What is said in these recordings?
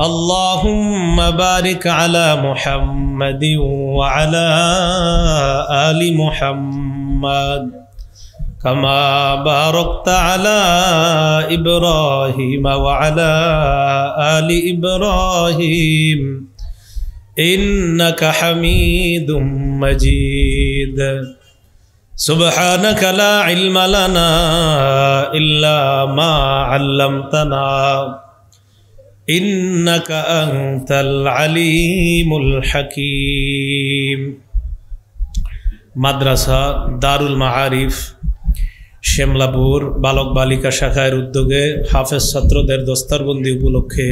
اللهم بارك على محمد وعلى آل محمد كما باركت على إبراهيم وعلى آل إبراهيم إنك حميد مجيد سبحانك لا علم لنا إلا ما علمتنا إنك أنت আলিমুল হাকিম মাদ্রাসা দারুল মাহারিফ শ্যামলাপুর বালক বালিকা শাখার উদ্যোগে হাফেজ ছাত্রদের দস্তারবন্দি উপলক্ষে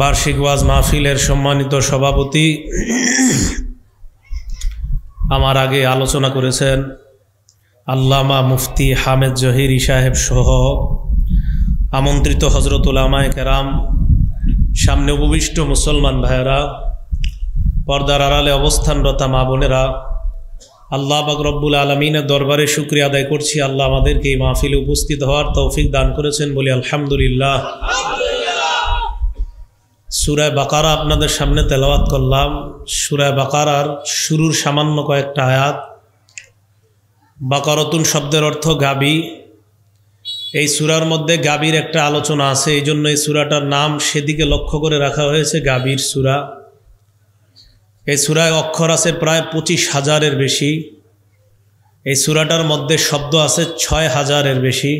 বার্ষিক ওয়াজ মাহফিলের সম্মানিত সভাপতি আমার আগে আলোচনা করেছেন আল্লামা মুফতি হামেদ জহিরি সাহেব সহ আমন্ত্রিত হজরত উলামায় কেরাম সামনে উপবিষ্ট মুসলমান ভাইয়েরা পর্দার আড়ালে অবস্থানরত মা বোনেরা আল্লাহ বাকরব্বুল আলমিনের দরবারে শুক্রিয়া আদায় করছি আল্লাহ আমাদেরকে এই মাহফিলে উপস্থিত হওয়ার তৌফিক দান করেছেন বলে আলহামদুলিল্লাহ সুরায় বাকারা আপনাদের সামনে তেলাওয়াত করলাম সুরায় বাকারার শুরুর সামান্য কয়েকটা আয়াত বাকারতুন শব্দের অর্থ গাবি এই সুরার মধ্যে গাবির একটা আলোচনা আছে এই জন্য এই সুরাটার নাম সেদিকে লক্ষ্য করে রাখা হয়েছে গাবির সুরা এই সুরায় অক্ষর আছে প্রায় পঁচিশ হাজারের বেশি এই সুরাটার মধ্যে শব্দ আছে ছয় হাজারের বেশি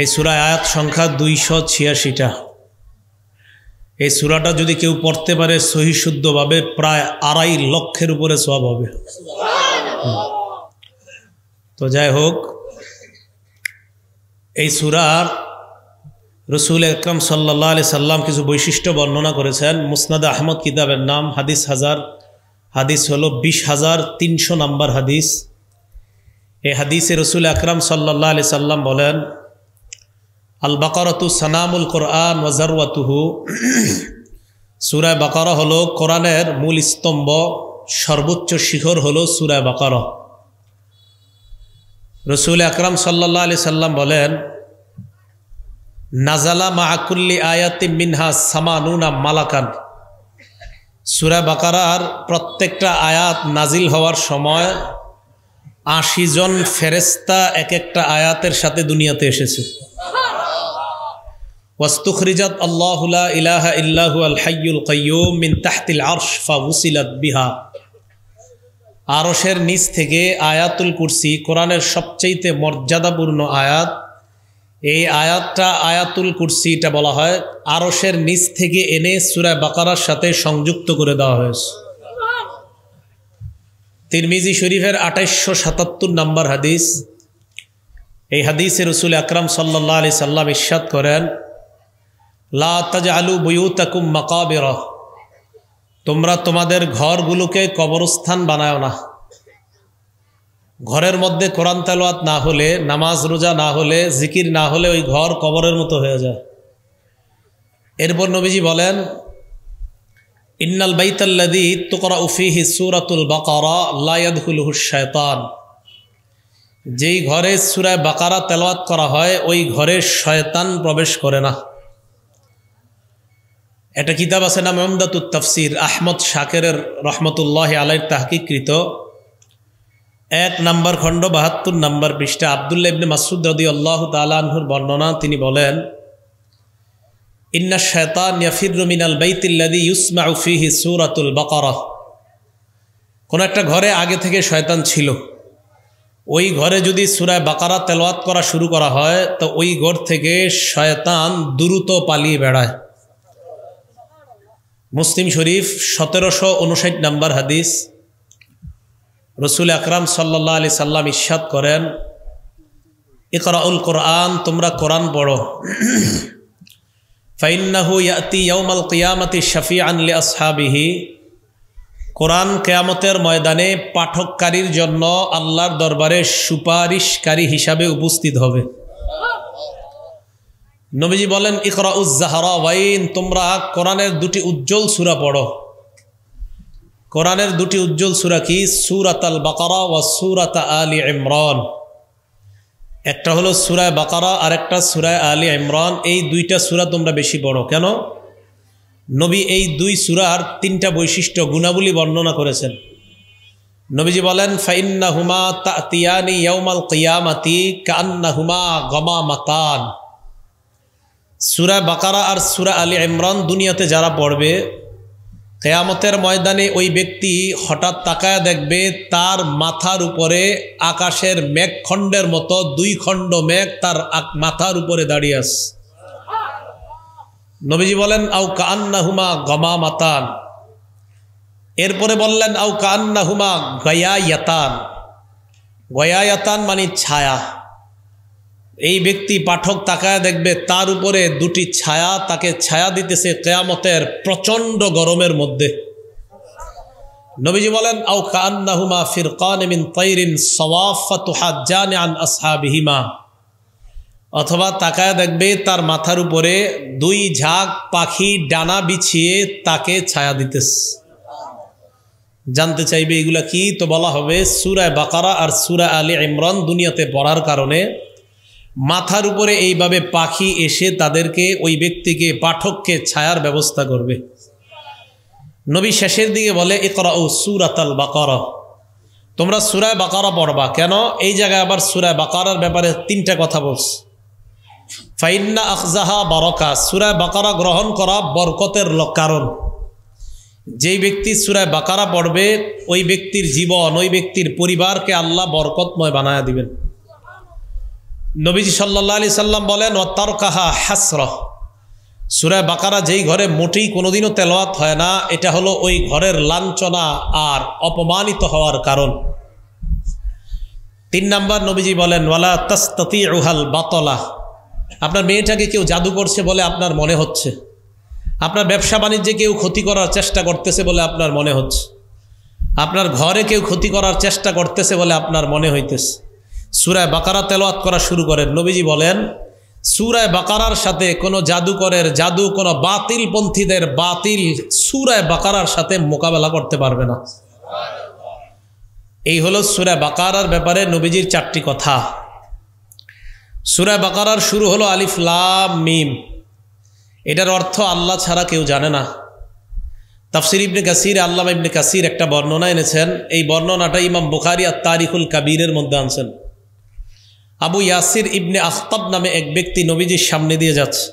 এই সুরায় আয়াত সংখ্যা দুইশো ছিয়াশিটা এই সুরাটা যদি কেউ পড়তে পারে সহিশুদ্ধভাবে প্রায় আড়াই লক্ষের উপরে সব হবে তো যাই হোক এই সুরার রসুল একরম সাল্লা আলি সাল্লাম কিছু বৈশিষ্ট্য বর্ণনা করেছেন মুসনাদ আহমদ কিতাবের নাম হাদিস হাজার হাদিস হলো বিশ হাজার তিনশো নম্বর হাদিস এই হাদিসে রসুল আকরাম সাল্লাহ আলি সাল্লাম বলেন আল বাকরতু সানামুল কোরআন ওয়াজারুয়াতুহু সুরায় বাকারা হলো কোরআনের মূল স্তম্ভ সর্বোচ্চ শিখর হলো সুরায় বাকারা রসুল আকরাম সাল্লা আলি সাল্লাম বলেন নাজালা মাহাকুল্লি আয়াতি মিনহা সামানুনা মালাকান সুরা বাকারার প্রত্যেকটা আয়াত নাজিল হওয়ার সময় আশি জন ফেরেস্তা এক একটা আয়াতের সাথে দুনিয়াতে এসেছে ওয়াস্তুখরিজাত আল্লাহুলা ইলাহা ইল্লাহু আল হাইয়ুল কয়ুম মিন তাহতিল আরশ ফা বিহা আরসের নিচ থেকে আয়াতুল কুরসি কোরআনের সবচেয়েতে মর্যাদাপূর্ণ আয়াত এই আয়াতটা আয়াতুল কুরসি এটা বলা হয় আরসের নিচ থেকে এনে সুরায় বাকারার সাথে সংযুক্ত করে দেওয়া হয়েছে তিরমিজি শরীফের আঠাইশশো সাতাত্তর নম্বর হাদিস এই হাদিসে রসুল আকরাম সাল্লাহ আলি সাল্লাম ইস্বাদ করেন লা তাজ আলু বইউ তাকুম তোমরা তোমাদের ঘরগুলোকে কবরস্থান বানায় না ঘরের মধ্যে কোরআন তালোয়াত না হলে নামাজ রোজা না হলে জিকির না হলে ওই ঘর কবরের মতো হয়ে যায় এরপর নবীজি বলেন ইন্নাল বাইতাল্লাদি তোকরা উফিহি সুরাতুল বাকারা লায়াদুলহু শয়তান যেই ঘরে সুরায় বাকারা তেলাওয়াত করা হয় ওই ঘরে শয়তান প্রবেশ করে না একটা কিতাব আছে নাম আমদাতুত তফসির আহমদ শাকের রহমতুল্লাহ আলাই তাহকিকৃত এক নাম্বার খণ্ড বাহাত্তর নাম্বার পৃষ্ঠা আবদুল্লা ইবনে মাসুদ রদি আল্লাহ তালহুর বর্ণনা তিনি বলেন ইন্না শেতান ইয়াফির মিনাল বাইতিল্লাদি ইউসমা উফিহি সুরাতুল বকর কোনো একটা ঘরে আগে থেকে শয়তান ছিল ওই ঘরে যদি সুরায় বাকারা তেলাওয়াত করা শুরু করা হয় তো ওই ঘর থেকে শয়তান দ্রুত পালিয়ে বেড়ায় মুসলিম শরীফ সতেরোশো উনষাট নম্বর হাদিস রসুল আকরাম সাল্লাহ আলি সাল্লাম ইস্বাদ করেন ইকরাউল কোরআন তোমরা কোরআন পড়ো ফাইন্নাহু কিয়ামতি শফি আনলি আসহাবিহি কোরআন কেয়ামতের ময়দানে পাঠককারীর জন্য আল্লাহর দরবারে সুপারিশকারী হিসাবে উপস্থিত হবে নবীজি বলেন ইকরা উজ্জাহরা ওয়াইন তোমরা কোরআনের দুটি উজ্জ্বল সুরা পড়ো কোরআনের দুটি উজ্জ্বল সুরা কি সুরাত আল বাকারা ওয়া সুরাত আলী ইমরান একটা হলো সুরায় বাকারা আর একটা সুরায় আলী ইমরান এই দুইটা সুরা তোমরা বেশি পড়ো কেন নবী এই দুই সুরার তিনটা বৈশিষ্ট্য গুণাবলী বর্ণনা করেছেন নবীজি বলেন ফাইন্না হুমা তাতিয়ানি ইয়ামাল কিয়ামাতি কান্না হুমা গমা মাতান সুরা বাকারা আর সুরা আলী ইমরান দুনিয়াতে যারা পড়বে কেয়ামতের ময়দানে ওই ব্যক্তি হঠাৎ তাকায় দেখবে তার মাথার উপরে আকাশের মেঘখণ্ডের মতো দুই খণ্ড মেঘ তার মাথার উপরে দাঁড়িয়ে আছে নবীজি বলেন আউ কান্নাহুমা গমা মাতান এরপরে বললেন আউ কান্নাহুমা গয়া ইয়াতান গয়া ইয়াতান মানে ছায়া এই ব্যক্তি পাঠক তাকায় দেখবে তার উপরে দুটি ছায়া তাকে ছায়া দিতেছে কেয়ামতের প্রচণ্ড গরমের মধ্যে নবীজি বলেন আউ কান্নাহুমা ফিরকান মিন তৈরিন সওয়াফাতুহাজ্জান আন আসহাবিহিমা অথবা তাকায় দেখবে তার মাথার উপরে দুই ঝাঁক পাখি ডানা বিছিয়ে তাকে ছায়া দিতেছে জানতে চাইবে এগুলা কি তো বলা হবে সুরায় বাকারা আর সুরা আলী ইমরান দুনিয়াতে পড়ার কারণে মাথার উপরে এইভাবে পাখি এসে তাদেরকে ওই ব্যক্তিকে পাঠককে ছায়ার ব্যবস্থা করবে নবী শেষের দিকে বলে একরা ও সুরাতাল বাকার তোমরা সুরায় বাকারা পড়বা কেন এই জায়গায় আবার সুরায় বাকারার ব্যাপারে তিনটা কথা বলছ ফাইন্না আখজাহা বারকা সুরায় বাকারা গ্রহণ করা বরকতের কারণ যেই ব্যক্তি সুরায় বাকারা পড়বে ওই ব্যক্তির জীবন ওই ব্যক্তির পরিবারকে আল্লাহ বরকতময় বানায় দিবেন নবীজি সাল্লা আলি সাল্লাম বলেন কাহা হাসরহ সুরায় বাকারা যেই ঘরে মোটেই কোনোদিনও তেলোয়াত হয় না এটা হলো ওই ঘরের লাঞ্ছনা আর অপমানিত হওয়ার কারণ তিন নাম্বার নবীজি বলেন ওয়ালা তস্তি রুহাল বাতলা আপনার মেয়েটাকে কেউ জাদু করছে বলে আপনার মনে হচ্ছে আপনার ব্যবসা বাণিজ্যে কেউ ক্ষতি করার চেষ্টা করতেছে বলে আপনার মনে হচ্ছে আপনার ঘরে কেউ ক্ষতি করার চেষ্টা করতেছে বলে আপনার মনে হইতেছে সুরায় বাকারা তেলোয়াত করা শুরু করেন নবীজি বলেন সুরায় বাকারার সাথে কোনো জাদুকরের জাদু কোনো বাতিলপন্থীদের বাতিল সুরায় বাকারার সাথে মোকাবেলা করতে পারবে না এই হলো সুরায় বাকারার ব্যাপারে নবীজির চারটি কথা সুরায় বাকারার শুরু হলো আলিফ লাম মিম এটার অর্থ আল্লাহ ছাড়া কেউ জানে না তাফসির ইবনে কাসির আল্লাহ ইবনে কাসির একটা বর্ণনা এনেছেন এই বর্ণনাটা ইমাম বুখারি আর তারিখুল কাবীরের মধ্যে আনছেন আবু ইয়াসির ইবনে আখতাব নামে এক ব্যক্তি নবীজির সামনে দিয়ে যাচ্ছে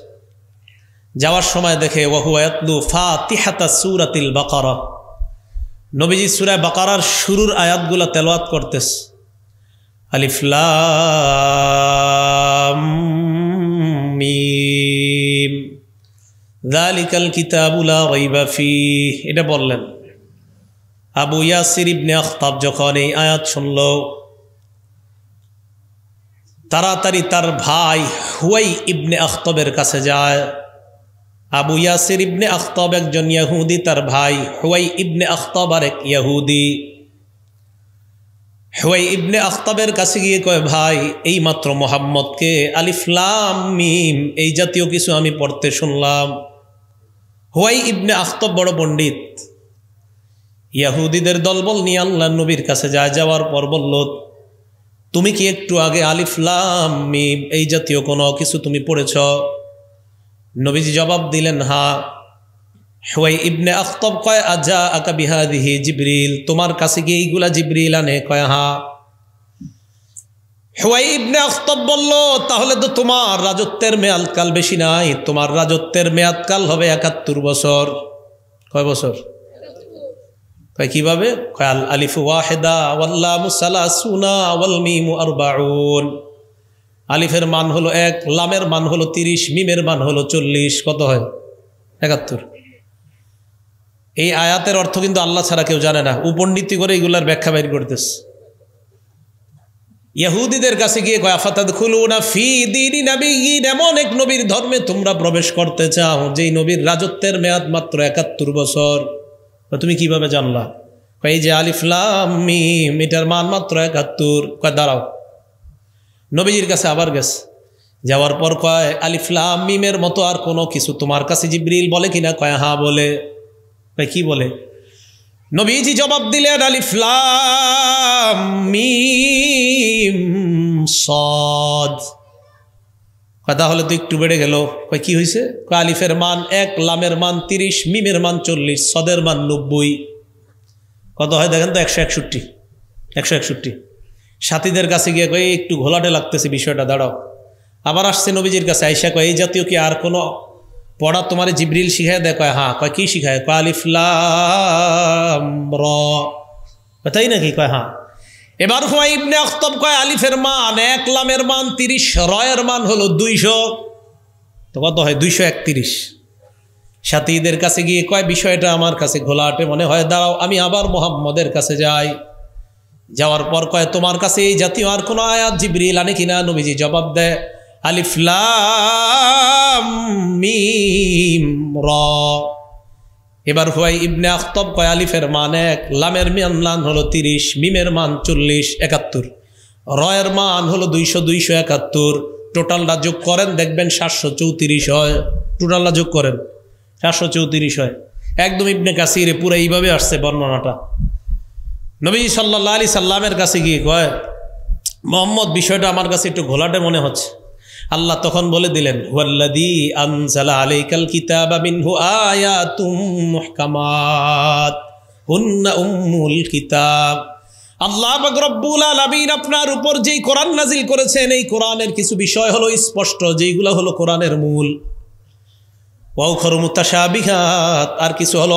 যাওয়ার সময় দেখে ওয়াহুয়াতলু ফা তিহাতা সুরাতিল বাকারা নবীজি সুরায় বাকারার শুরুর আয়াতগুলো তেলোয়াত করতেছে আলিফলামিম কিতাবুলা রইবাফি এটা বললেন আবু ইয়াসির ইবনে আখতাব যখন এই আয়াত শুনল তাড়াতাড়ি তার ভাই হুয়াই ইবনে আখতবের কাছে যায় আবু ইয়াসির ইবনে আখতব একজন ইয়াহুদি তার ভাই হুয়াই ইবনে আখতব আর এক ইয়াহুদি হুয়াই ইবনে আখতবের কাছে গিয়ে কয় ভাই এই মাত্র মোহাম্মদকে আলিফলাম মিম এই জাতীয় কিছু আমি পড়তে শুনলাম হুয়াই ইবনে আখতব বড় পণ্ডিত ইয়াহুদিদের দলবল নিয়ে আল্লাহ নবীর কাছে যায় যাওয়ার পর বলল তুমি কি একটু আগে আলিফলাম মিম এই জাতীয় কোনো কিছু তুমি পড়েছ নবীজি জবাব দিলেন হা হুয়াই ইবনে আখতব কয় আজা আকা বিহাদিহি জিবরিল তোমার কাছে কি এইগুলা জিবরিল আনে কয় হা হুয়াই ইবনে আখতব বলল তাহলে তো তোমার রাজত্বের মেয়াদকাল বেশি নাই তোমার রাজত্বের মেয়াদকাল হবে একাত্তর বছর কয় বছর তাই কীভাবে কাল আলিফ ওয়াহেদা ওয়াল্লাম আলিফের মান হলো এক লামের মান হলো তিরিশ মিমের মান হলো চল্লিশ কত হয় একাত্তর এই আয়াতের অর্থ কিন্তু আল্লাহ ছাড়া কেউ জানে না উপন্ডিতি করে এগুলার ব্যাখ্যা বাইর করতেছে ইয়াহুদিদের কাছে গিয়ে এমন এক নবীর ধর্মে তোমরা প্রবেশ করতে চাও যেই নবীর রাজত্বের মেয়াদ মাত্র একাত্তর বছর তুমি কিভাবে জানলা এই যে আলিফলাম এটার মান মাত্র একাত্তর কয় দাঁড়াও নবীজির কাছে আবার গেছে যাওয়ার পর কয় আলিফলাম মিমের মতো আর কোনো কিছু তোমার কাছে জিব্রিল বলে কিনা কয় হা হ্যাঁ, বলে ভাই কি বলে নবীজি জবাব দিলেন আলিফলাম মিম সদ কয় তাহলে তো একটু বেড়ে গেল কয় কী হয়েছে কয় আলিফের মান এক লামের মান তিরিশ মিমের মান চল্লিশ সদের মান নব্বই কত হয় দেখেন তো একশো একষট্টি একশো একষট্টি সাথীদের কাছে গিয়ে কয়ে একটু ঘোলাটে লাগতেছে বিষয়টা দাঁড়াও আবার আসছে নবীজির কাছে আইসা কয় এই জাতীয় কি আর কোনো পড়া তোমার জিব্রিল শিখায় দেয় কয় হ্যাঁ কয় কী শিখায় কয় আলিফলাম র তাই নাকি কয় হ্যাঁ এবার হুমাই ইবনে আখতব কয় আলিফের মান এক লামের মান তিরিশ রয়ের মান হলো দুইশো তো কত হয় দুইশো একত্রিশ সাথীদের কাছে গিয়ে কয় বিষয়টা আমার কাছে ঘোলাটে মনে হয় দাঁড়াও আমি আবার মোহাম্মদের কাছে যাই যাওয়ার পর কয় তোমার কাছে এই জাতীয় আর কোনো আয়াত জিবরিল আনে কিনা নবীজি জবাব দেয় আলিফলা মিম র এবার হুয়াই ইবনে আখতব কয়ালিফের মান এক লামের মান হলো তিরিশ মিমের মান চল্লিশ একাত্তর রয়ের মান হলো দুইশো দুইশো একাত্তর টোটালটা যোগ করেন দেখবেন সাতশো চৌত্রিশ হয় টোটালটা যোগ করেন সাতশো চৌত্রিশ হয় একদম ইবনে কাসিরে পুরো এইভাবে আসছে বর্ণনাটা নবী সাল্লা আলি সাল্লামের কাছে গিয়ে কয় মোহাম্মদ বিষয়টা আমার কাছে একটু ঘোলাটে মনে হচ্ছে আল্লাহ তখন বলে দিলেন আনসালা আলাইকাল উম্মুল কিতাব আপনার উপর যেই কোরআন নাজিল করেছেন এই কোরআনের কিছু বিষয় হলো স্পষ্ট যেইগুলো হলো কোরআনের মূল আর কিছু হলো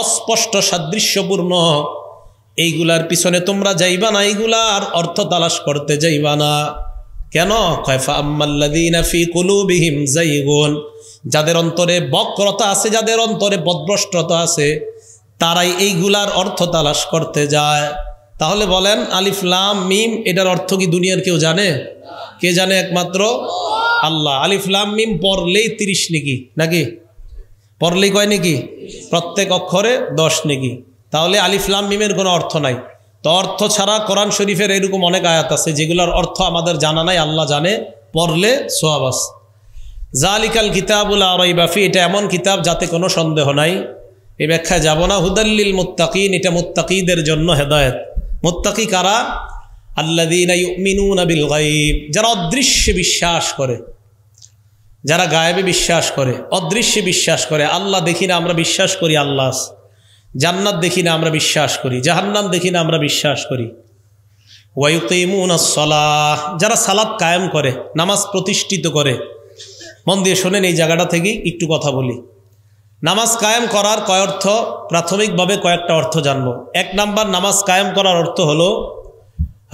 অস্পষ্ট সাদৃশ্যপূর্ণ এইগুলার পিছনে তোমরা যাইবা না এইগুলার অর্থ তালাশ করতে যাইবা না কেন যাদের অন্তরে বক্রতা আছে যাদের অন্তরে বদ্রষ্টতা আছে তারাই এইগুলার অর্থ তালাশ করতে যায় তাহলে বলেন আলিফলাম মিম এটার অর্থ কি দুনিয়ার কেউ জানে কে জানে একমাত্র আল্লাহ আলিফলাম মিম পড়লেই তিরিশ নাকি নাকি পড়লেই কয় নাকি প্রত্যেক অক্ষরে দশ নাকি তাহলে আলিফলাম মিমের কোনো অর্থ নাই তো অর্থ ছাড়া কোরআন শরীফের এরকম অনেক আয়াত আছে যেগুলোর অর্থ আমাদের জানা নাই আল্লাহ জানে পড়লে সোয়াব আছে জালিকাল কিতাবুল আরই বাফি এটা এমন কিতাব যাতে কোনো সন্দেহ নাই এই ব্যাখ্যায় যাব না হুদাল্লিল মুত্তাকিন এটা মুত্তাকিদের জন্য হেদায়ত মুত্তাকি কারা আল্লাদিনাবিল গাইব যারা অদৃশ্যে বিশ্বাস করে যারা গায়েবে বিশ্বাস করে অদৃশ্যে বিশ্বাস করে আল্লাহ দেখি না আমরা বিশ্বাস করি আল্লাহ জান্নাত দেখি না আমরা বিশ্বাস করি জাহান্নাম দেখি না আমরা বিশ্বাস করি ওয়াইতেমুনাসলাহ যারা সালাদ কায়েম করে নামাজ প্রতিষ্ঠিত করে মন দিয়ে শোনেন এই জায়গাটা থেকেই একটু কথা বলি নামাজ কায়েম করার কয় অর্থ প্রাথমিকভাবে কয়েকটা অর্থ জানব এক নাম্বার নামাজ কায়েম করার অর্থ হলো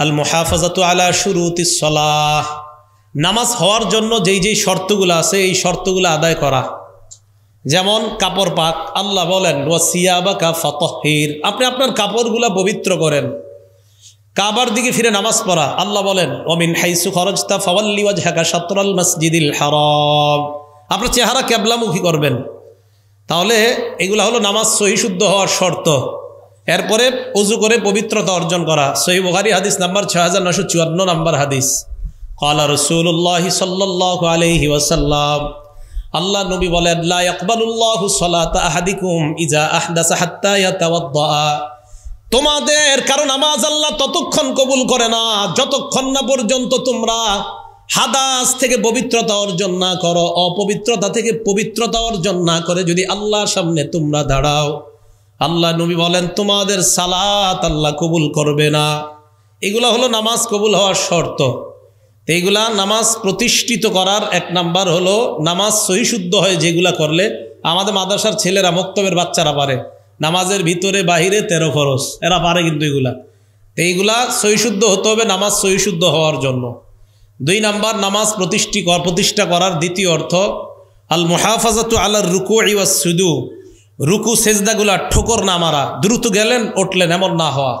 আল মোহাফাজাতু আলা শুরুতি সলাহ নামাজ হওয়ার জন্য যেই যেই শর্তগুলো আছে এই শর্তগুলো আদায় করা যেমন কাপড় পাক আল্লাহ বলেন আপনি আপনার কাপড়গুলা পবিত্র করেন কাবার দিকে ফিরে নামাজ পড়া আল্লাহ বলেন অমিন হাইসু খরচতা ফওয়াল্লি ওয়াজহাকা শাতরাল মসজিদিল হারাম আপনার চেহারা ক্যাবলামুখী করবেন তাহলে এগুলো হলো নামাজ সহি শুদ্ধ হওয়ার শর্ত এরপরে অজু করে পবিত্রতা অর্জন করা সহি বুখারি হাদিস নাম্বার ছয় হাজার নশো চুয়ান্ন নাম্বার হাদিস কলা রসুল্লাহ সাল্লাহ আলহি ওয়াসাল্লাম আল্লাহ নবী বলেন ইজা তোমাদের কারণ আমাজ আল্লাহ ততক্ষণ কবুল করে না যতক্ষণ না পর্যন্ত তোমরা হাদাস থেকে পবিত্রতা অর্জন না করো অপবিত্রতা থেকে পবিত্রতা অর্জন না করে যদি আল্লাহর সামনে তোমরা দাঁড়াও আল্লাহ নবী বলেন তোমাদের সালাত আল্লাহ কবুল করবে না এগুলো হলো নামাজ কবুল হওয়ার শর্ত এইগুলা নামাজ প্রতিষ্ঠিত করার এক নাম্বার হলো নামাজ সহিশুদ্ধ হয় যেগুলা করলে আমাদের মাদ্রাসার ছেলেরা মক্তবের বাচ্চারা পারে নামাজের ভিতরে বাহিরে তেরো ফরস এরা পারে কিন্তু এগুলা তো এইগুলা সহিশুদ্ধ হতে হবে নামাজ সহিশুদ্ধ হওয়ার জন্য দুই নাম্বার নামাজ প্রতিষ্ঠি প্রতিষ্ঠা করার দ্বিতীয় অর্থ আল মোহাফাজাতু আল্লাহ রুকু ইয়া সুদু রুকু সেজদাগুলা ঠোকর না মারা দ্রুত গেলেন উঠলেন এমন না হওয়া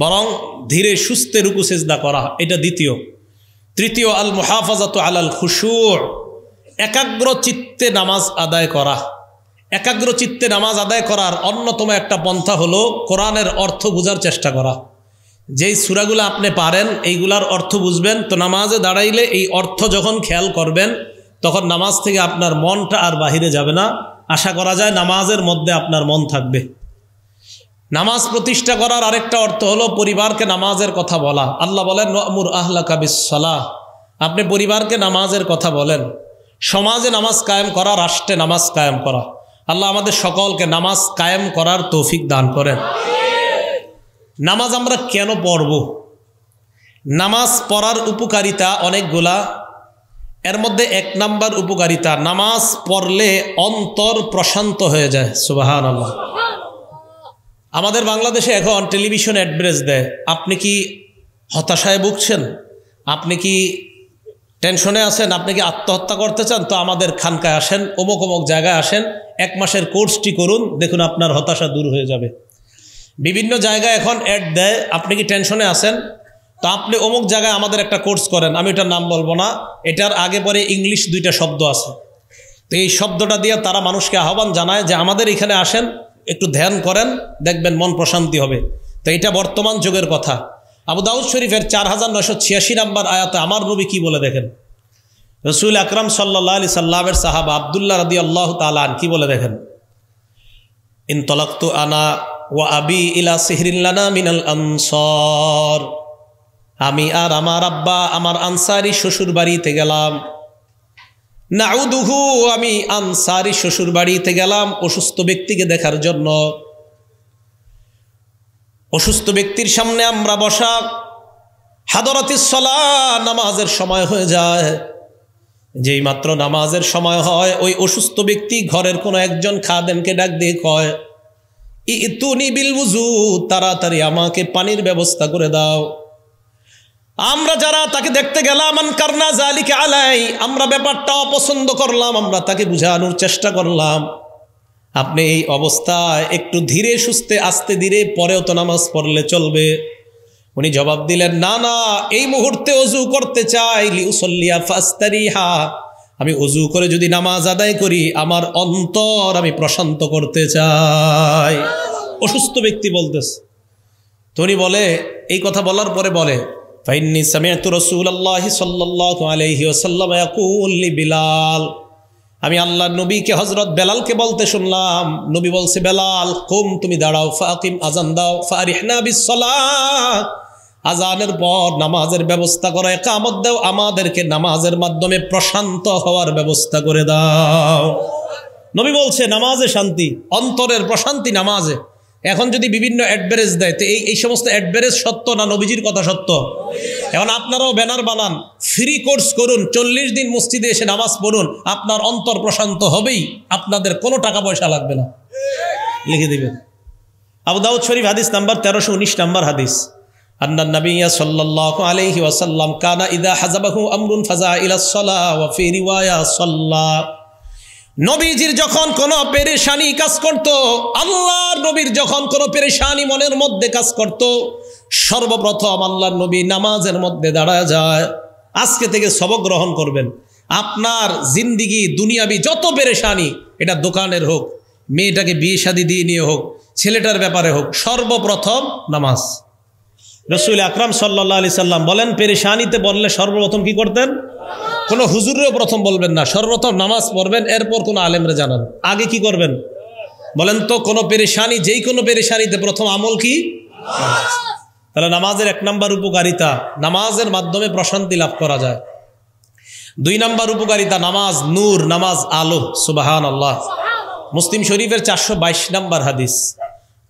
বরং ধীরে সুস্থে রুকু সেজদা করা এটা দ্বিতীয় তৃতীয় আল মুহাফাজাত আলাল খুশুর একাগ্র চিত্তে নামাজ আদায় করা একাগ্র চিত্তে নামাজ আদায় করার অন্যতম একটা পন্থা হলো কোরআনের অর্থ বোঝার চেষ্টা করা যেই সুরাগুলো আপনি পারেন এইগুলার অর্থ বুঝবেন তো নামাজে দাঁড়াইলে এই অর্থ যখন খেয়াল করবেন তখন নামাজ থেকে আপনার মনটা আর বাহিরে যাবে না আশা করা যায় নামাজের মধ্যে আপনার মন থাকবে নামাজ প্রতিষ্ঠা করার আরেকটা অর্থ হলো পরিবারকে নামাজের কথা বলা আল্লাহ বলেন নমুর আহলা কাবিসালাহ আপনি পরিবারকে নামাজের কথা বলেন সমাজে নামাজ কায়েম করা রাষ্ট্রে নামাজ কায়েম করা আল্লাহ আমাদের সকলকে নামাজ কায়েম করার তৌফিক দান করেন নামাজ আমরা কেন পড়ব নামাজ পড়ার উপকারিতা অনেকগুলা এর মধ্যে এক নাম্বার উপকারিতা নামাজ পড়লে অন্তর প্রশান্ত হয়ে যায় সুবাহান আল্লাহ আমাদের বাংলাদেশে এখন টেলিভিশন অ্যাডভার্টাইজ দেয় আপনি কি হতাশায় ভুগছেন আপনি কি টেনশনে আছেন আপনি কি আত্মহত্যা করতে চান তো আমাদের খানকায় আসেন অমুক অমুক জায়গায় আসেন এক মাসের কোর্সটি করুন দেখুন আপনার হতাশা দূর হয়ে যাবে বিভিন্ন জায়গায় এখন অ্যাড দেয় আপনি কি টেনশনে আছেন তো আপনি অমুক জায়গায় আমাদের একটা কোর্স করেন আমি এটার নাম বলবো না এটার আগে পরে ইংলিশ দুইটা শব্দ আছে তো এই শব্দটা দিয়ে তারা মানুষকে আহ্বান জানায় যে আমাদের এখানে আসেন একটু ধ্যান করেন দেখবেন মন প্রশান্তি হবে তো এটা বর্তমান যুগের কথা আবু দাউদ শরীফের চার হাজার নয়শো ছিয়াশি নাম্বার আয়াতে আমার নবী কি বলে দেখেন রসুল আকরাম সাল্লা আলি সাল্লামের সাহাব আবদুল্লাহ রাদি আল্লাহ তালান কি বলে দেখেন ইন তলাক্ত আনা ও আবি ইলা সিহরিল্লানা মিনাল আনসর আমি আর আমার আব্বা আমার আনসারি শ্বশুর বাড়িতে গেলাম নাউদুহু আমি আনসারি শ্বশুর বাড়িতে গেলাম অসুস্থ ব্যক্তিকে দেখার জন্য অসুস্থ ব্যক্তির সামনে আমরা বসা হাদরাতিসলা নামাজের সময় হয়ে যায় যেই মাত্র নামাজের সময় হয় ওই অসুস্থ ব্যক্তি ঘরের কোনো একজন খাদেনকে ডাক দিয়ে কয় ই তুনি বুঝু তাড়াতাড়ি আমাকে পানির ব্যবস্থা করে দাও আমরা যারা তাকে দেখতে গেলাম কারনা জালিকে আলাই আমরা ব্যাপারটা অপছন্দ করলাম আমরা তাকে বুঝানোর চেষ্টা করলাম আপনি এই অবস্থায় একটু ধীরে সুস্থে আস্তে ধীরে পরেও তো নামাজ পড়লে চলবে উনি জবাব দিলেন না না এই মুহূর্তে অজু করতে চাই লিউসল্লিয়া হা আমি অজু করে যদি নামাজ আদায় করি আমার অন্তর আমি প্রশান্ত করতে চাই অসুস্থ ব্যক্তি বলতেছে তো উনি বলে এই কথা বলার পরে বলে فإني سمعت رسول الله صلى الله عليه وسلم يقول لبلال আমি আল্লাহ নবীকে হজরত বেলালকে বলতে শুনলাম নবী বলছে বেলাল কুম তুমি দাঁড়াও ফাকিম আজান দাও ফারিহনা বিসলা আজানের পর নামাজের ব্যবস্থা করে কামত দাও আমাদেরকে নামাজের মাধ্যমে প্রশান্ত হওয়ার ব্যবস্থা করে দাও নবী বলছে নামাজে শান্তি অন্তরের প্রশান্তি নামাজে এখন যদি বিভিন্ন অ্যাডভারেজ দেয় তো এই এই সমস্ত অ্যাডভারেজ সত্য না নবীজির কথা সত্য এখন আপনারাও ব্যানার বানান ফ্রি কোর্স করুন চল্লিশ দিন মসজিদে এসে নামাজ পড়ুন আপনার অন্তর প্রশান্ত হবেই আপনাদের কোনো টাকা পয়সা লাগবে না লিখে দেবেন দাউদ শরীফ হাদিস নাম্বার তেরোশো উনিশ নাম্বার হাদিস আন্নান্লাহ আলহিম ওয়াসাল্লাম কানা ইদা হাজাবাহু আমরুন ফাজা ইলা ওয়া ফি নবীজির যখন কোনো পেরেশানি কাজ করত আল্লাহর নবীর যখন কোনো পেরেশানি মনের মধ্যে কাজ করত সর্বপ্রথম আল্লাহর নবী নামাজের মধ্যে দাঁড়ায় যায় আজকে থেকে সবক গ্রহণ করবেন আপনার জিন্দিগি দুনিয়াবি যত পেরেশানি এটা দোকানের হোক মেয়েটাকে বিয়ে শাদি দিয়ে নিয়ে হোক ছেলেটার ব্যাপারে হোক সর্বপ্রথম নামাজ রসুল আকরাম সাল্লা আলি সাল্লাম বলেন পেরেশানিতে বললে সর্বপ্রথম কি করতেন কোনো হুজুরেও প্রথম বলবেন না সর্বপ্রথম নামাজ পড়বেন এরপর কোনো আলেমরে জানান আগে কি করবেন বলেন তো কোনো পেরেশানি যেই কোনো পেরেশানিতে প্রথম আমল কি তাহলে নামাজের এক নাম্বার উপকারিতা নামাজের মাধ্যমে প্রশান্তি লাভ করা যায় দুই নাম্বার উপকারিতা নামাজ নূর নামাজ আলো সুবাহান আল্লাহ মুসলিম শরীফের চারশো বাইশ নাম্বার হাদিস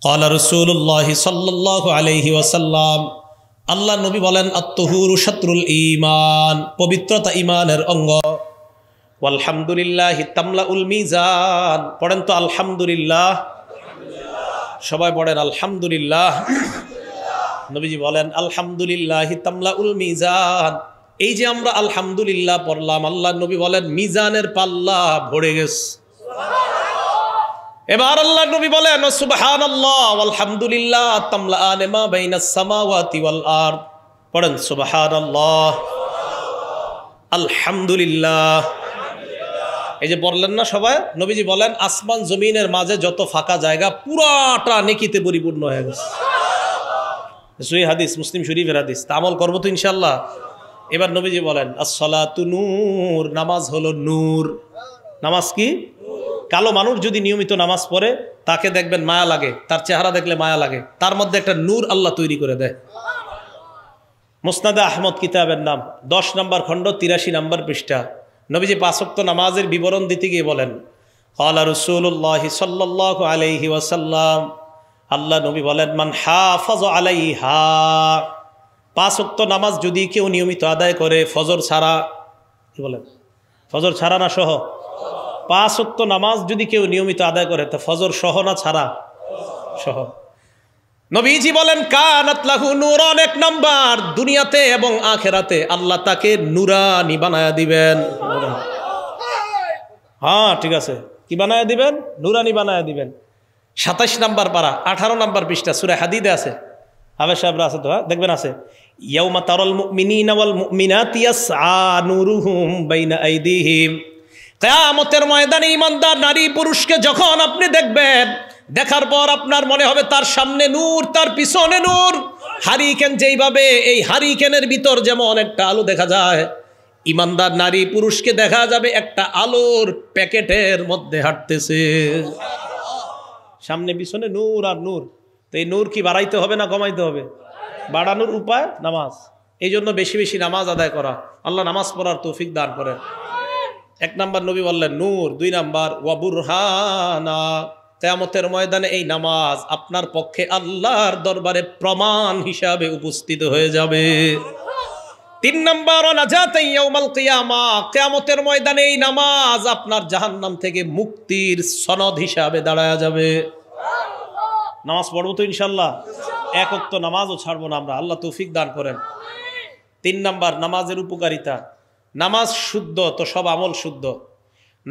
কলা রসুল্লাহ সাল্লাহ আলহি ওয়াসাল্লাম আল্লাহ নবী বলেন আত্মহুর শত্রুল ইমান পবিত্রতা ইমানের অঙ্গ আলহামদুলিল্লাহ হিতামলা উল মিজান পড়েন তো আলহামদুলিল্লাহ সবাই পড়েন আলহামদুলিল্লাহ নবীজি বলেন আলহামদুলিল্লাহ হিতামলা উল মিজান এই যে আমরা আলহামদুলিল্লাহ পড়লাম আল্লাহ নবী বলেন মিজানের পাল্লা ভরে গেছে এবার আল্লাহ নবী বলেন সুবহান আল্লাহ আলহামদুলিল্লাহ তামলা আনেমা বাইনাস সামাওয়াতি ওয়াল আর পড়েন সুবহান আল্লাহ আলহামদুলিল্লাহ এই যে বললেন না সবাই নবীজি বলেন আসমান জমিনের মাঝে যত ফাঁকা জায়গা পুরাটা নেকিতে পরিপূর্ণ হয়ে গেছে সুই হাদিস মুসলিম শরীফের হাদিস তা আমল করবো তো ইনশাল্লাহ এবার নবীজি বলেন আসলাতু নূর নামাজ হলো নূর নামাজ কি কালো মানুষ যদি নিয়মিত নামাজ পড়ে তাকে দেখবেন মায়া লাগে তার চেহারা দেখলে মায়া লাগে তার মধ্যে একটা নূর আল্লাহ তৈরি করে দেয় মোসনাদা আহমদ কিতাবের নাম দশ নম্বর খণ্ড তিরাশি নম্বর পৃষ্ঠা নবীজি পাশক্ত নামাজের বিবরণ দিতে গিয়ে বলেন আল্লাহ রসুল্লাহ সাল্লাহ আলহি ওয়াসাল্লাম আল্লাহ নবী বলেন মান ফজ আলাই হা পাঁচক্ত নামাজ যদি কেউ নিয়মিত আদায় করে ফজর ছাড়া কি বলেন ফজর ছাড়া না সহ পাঁচ পাঁচত্ব নামাজ যদি কেউ নিয়মিত আদায় করে তা ফজর সহ না ছাড়া সহ নবীজি বলেন কানাতলাহু নূরান এক নাম্বার দুনিয়াতে এবং আখেরাতে আল্লাহ তাকে নুরানি বানায়া দিবেন হ্যাঁ ঠিক আছে কি বানায় দিবেন নুরানি বানায়া দিবেন সাতাইশ নাম্বার পারা আঠারো নাম্বার পৃষ্ঠা সুরে হাদিদে আছে আবে সাহেবরা আছে তো হ্যাঁ দেখবেন আছে ইয়াউমা তারল মিনি নাওয়াল মিনাতিয়াস আ নুরুহুম বাইনা আইদিহিম কেয়ামতের ময়দানে ইমানদার নারী পুরুষকে যখন আপনি দেখবেন দেখার পর আপনার মনে হবে তার সামনে নূর তার পিছনে নূর হারিকেন যেইভাবে এই হারিকেনের ভিতর যেমন একটা আলো দেখা যায় ইমানদার নারী পুরুষকে দেখা যাবে একটা আলোর প্যাকেটের মধ্যে হাঁটতেছে সামনে পিছনে নূর আর নূর তো এই নূর কি বাড়াইতে হবে না কমাইতে হবে বাড়ানোর উপায় নামাজ এই জন্য বেশি বেশি নামাজ আদায় করা আল্লাহ নামাজ পড়ার তৌফিক দান করেন এক নাম্বার নবী বললেন নূর দুই নাম্বার ওয়াবুরহানা তেমতের ময়দানে এই নামাজ আপনার পক্ষে আল্লাহর দরবারে প্রমাণ হিসাবে উপস্থিত হয়ে যাবে তিন নম্বর কেয়ামতের ময়দানে এই নামাজ আপনার জাহান্নাম থেকে মুক্তির সনদ হিসাবে দাঁড়ায় যাবে নামাজ পড়বো তো ইনশাল্লাহ এক নামাজও ছাড়বো না আমরা আল্লাহ তৌফিক দান করেন তিন নাম্বার নামাজের উপকারিতা নামাজ শুদ্ধ তো সব আমল শুদ্ধ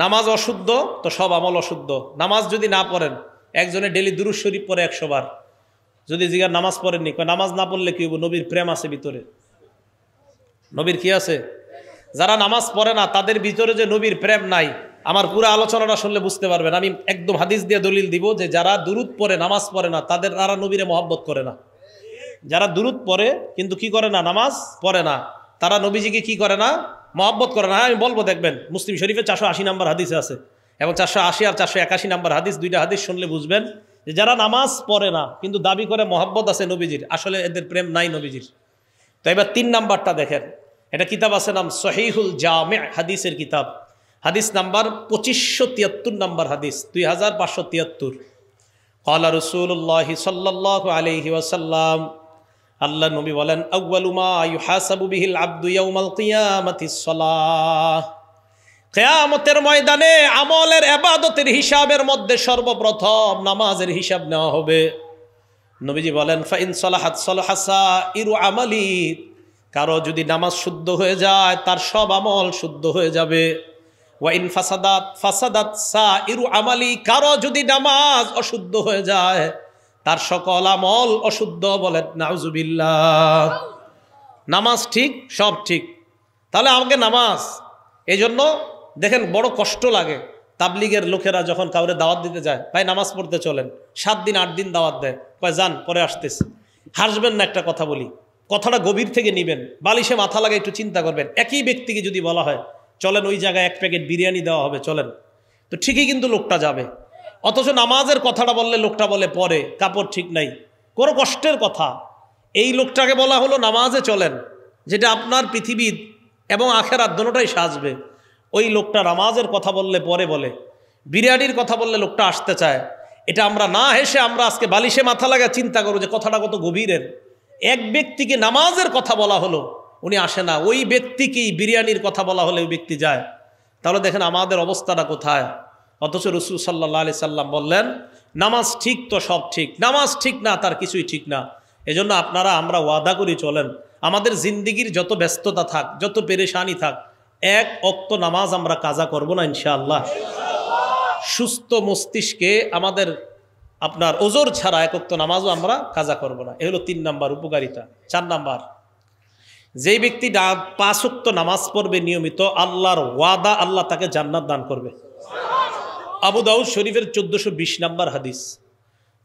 নামাজ অশুদ্ধ তো সব আমল অশুদ্ধ নামাজ যদি না পড়েন একজনে ডেলি দুরু শরীফ পড়ে একশো বার যদি জিগার নামাজ পড়েননি কয় নামাজ না পড়লে কি হবো নবীর প্রেম আছে ভিতরে নবীর কি আছে যারা নামাজ পড়ে না তাদের ভিতরে যে নবীর প্রেম নাই আমার পুরো আলোচনাটা শুনলে বুঝতে পারবেন আমি একদম হাদিস দিয়ে দলিল দিব যে যারা দূরত পড়ে নামাজ পড়ে না তাদের তারা নবীরে মহব্বত করে না যারা দূরত পড়ে কিন্তু কি করে না নামাজ পড়ে না তারা নবীজিকে কি করে না মহব্বত করেন হ্যাঁ আমি বলবো দেখবেন মুসলিম শরীফে চারশো আশি নাম্বার হাদিস আছে এবং চারশো আশি আর চারশো একাশি নাম্বার হাদিস দুইটা হাদিস শুনলে বুঝবেন যে যারা নামাজ পড়ে না কিন্তু দাবি করে মহব্বত আছে নবীজির আসলে এদের প্রেম নাই নবীজির তো এবার তিন নাম্বারটা দেখেন এটা কিতাব আছে নাম সহিহুল জামে হাদিসের কিতাব হাদিস নাম্বার পঁচিশশো তিয়াত্তর নাম্বার হাদিস দুই হাজার পাঁচশো তিয়াত্তর কলা রসুল্লাহ সাল্লাহ আলহি ওয়াসাল্লাম আল্লাহ নবী বলেন কেয়ামতের ময়দানে আমলের এবাদতের হিসাবের মধ্যে সর্বপ্রথম নামাজের হিসাব নেওয়া হবে নবীজি বলেন ফাইন সলাহাত সলাহাসা ইরু আমালি কারো যদি নামাজ শুদ্ধ হয়ে যায় তার সব আমল শুদ্ধ হয়ে যাবে ওয়াইন ফাসাদাত ফাসাদাত সা ইরু আমালি কারো যদি নামাজ অশুদ্ধ হয়ে যায় তার সকল আমল অশুদ্ধ বলেন নাউজুবিল্লা নামাজ ঠিক সব ঠিক তাহলে আমাকে নামাজ এই জন্য দেখেন বড় কষ্ট লাগে তাবলিগের লোকেরা যখন কাউরে দাওয়াত দিতে যায় ভাই নামাজ পড়তে চলেন সাত দিন আট দিন দাওয়াত দেয় কয় যান পরে আসতেছে হাসবেন না একটা কথা বলি কথাটা গভীর থেকে নেবেন বালিশে মাথা লাগে একটু চিন্তা করবেন একই ব্যক্তিকে যদি বলা হয় চলেন ওই জায়গায় এক প্যাকেট বিরিয়ানি দেওয়া হবে চলেন তো ঠিকই কিন্তু লোকটা যাবে অথচ নামাজের কথাটা বললে লোকটা বলে পরে কাপড় ঠিক নাই কোনো কষ্টের কথা এই লোকটাকে বলা হলো নামাজে চলেন যেটা আপনার পৃথিবীর এবং আখের দুটাই সাজবে ওই লোকটা নামাজের কথা বললে পরে বলে বিরিয়ানির কথা বললে লোকটা আসতে চায় এটা আমরা না হেসে আমরা আজকে বালিশে মাথা লাগা চিন্তা করো যে কথাটা কত গভীরের এক ব্যক্তিকে নামাজের কথা বলা হলো উনি আসে না ওই ব্যক্তিকেই বিরিয়ানির কথা বলা হলে ওই ব্যক্তি যায় তাহলে দেখেন আমাদের অবস্থাটা কোথায় অথচ রসুল সাল্লা আলি সাল্লাম বললেন নামাজ ঠিক তো সব ঠিক নামাজ ঠিক না তার কিছুই ঠিক না এজন্য আপনারা আমরা ওয়াদা করি চলেন আমাদের জিন্দিগির যত ব্যস্ততা থাক যত পেরেশানি থাক এক অক্ত নামাজ আমরা কাজা করব না ইনশাআল্লাহ সুস্থ মস্তিষ্কে আমাদের আপনার ওজোর ছাড়া অক্ত নামাজও আমরা কাজা করব না এ হলো তিন নাম্বার উপকারিতা চার নাম্বার যেই ব্যক্তি অক্ত নামাজ পড়বে নিয়মিত আল্লাহর ওয়াদা আল্লাহ তাকে জান্নাত দান করবে আবু দাউদ শরীফের চোদ্দোশো বিশ নম্বর হাদিস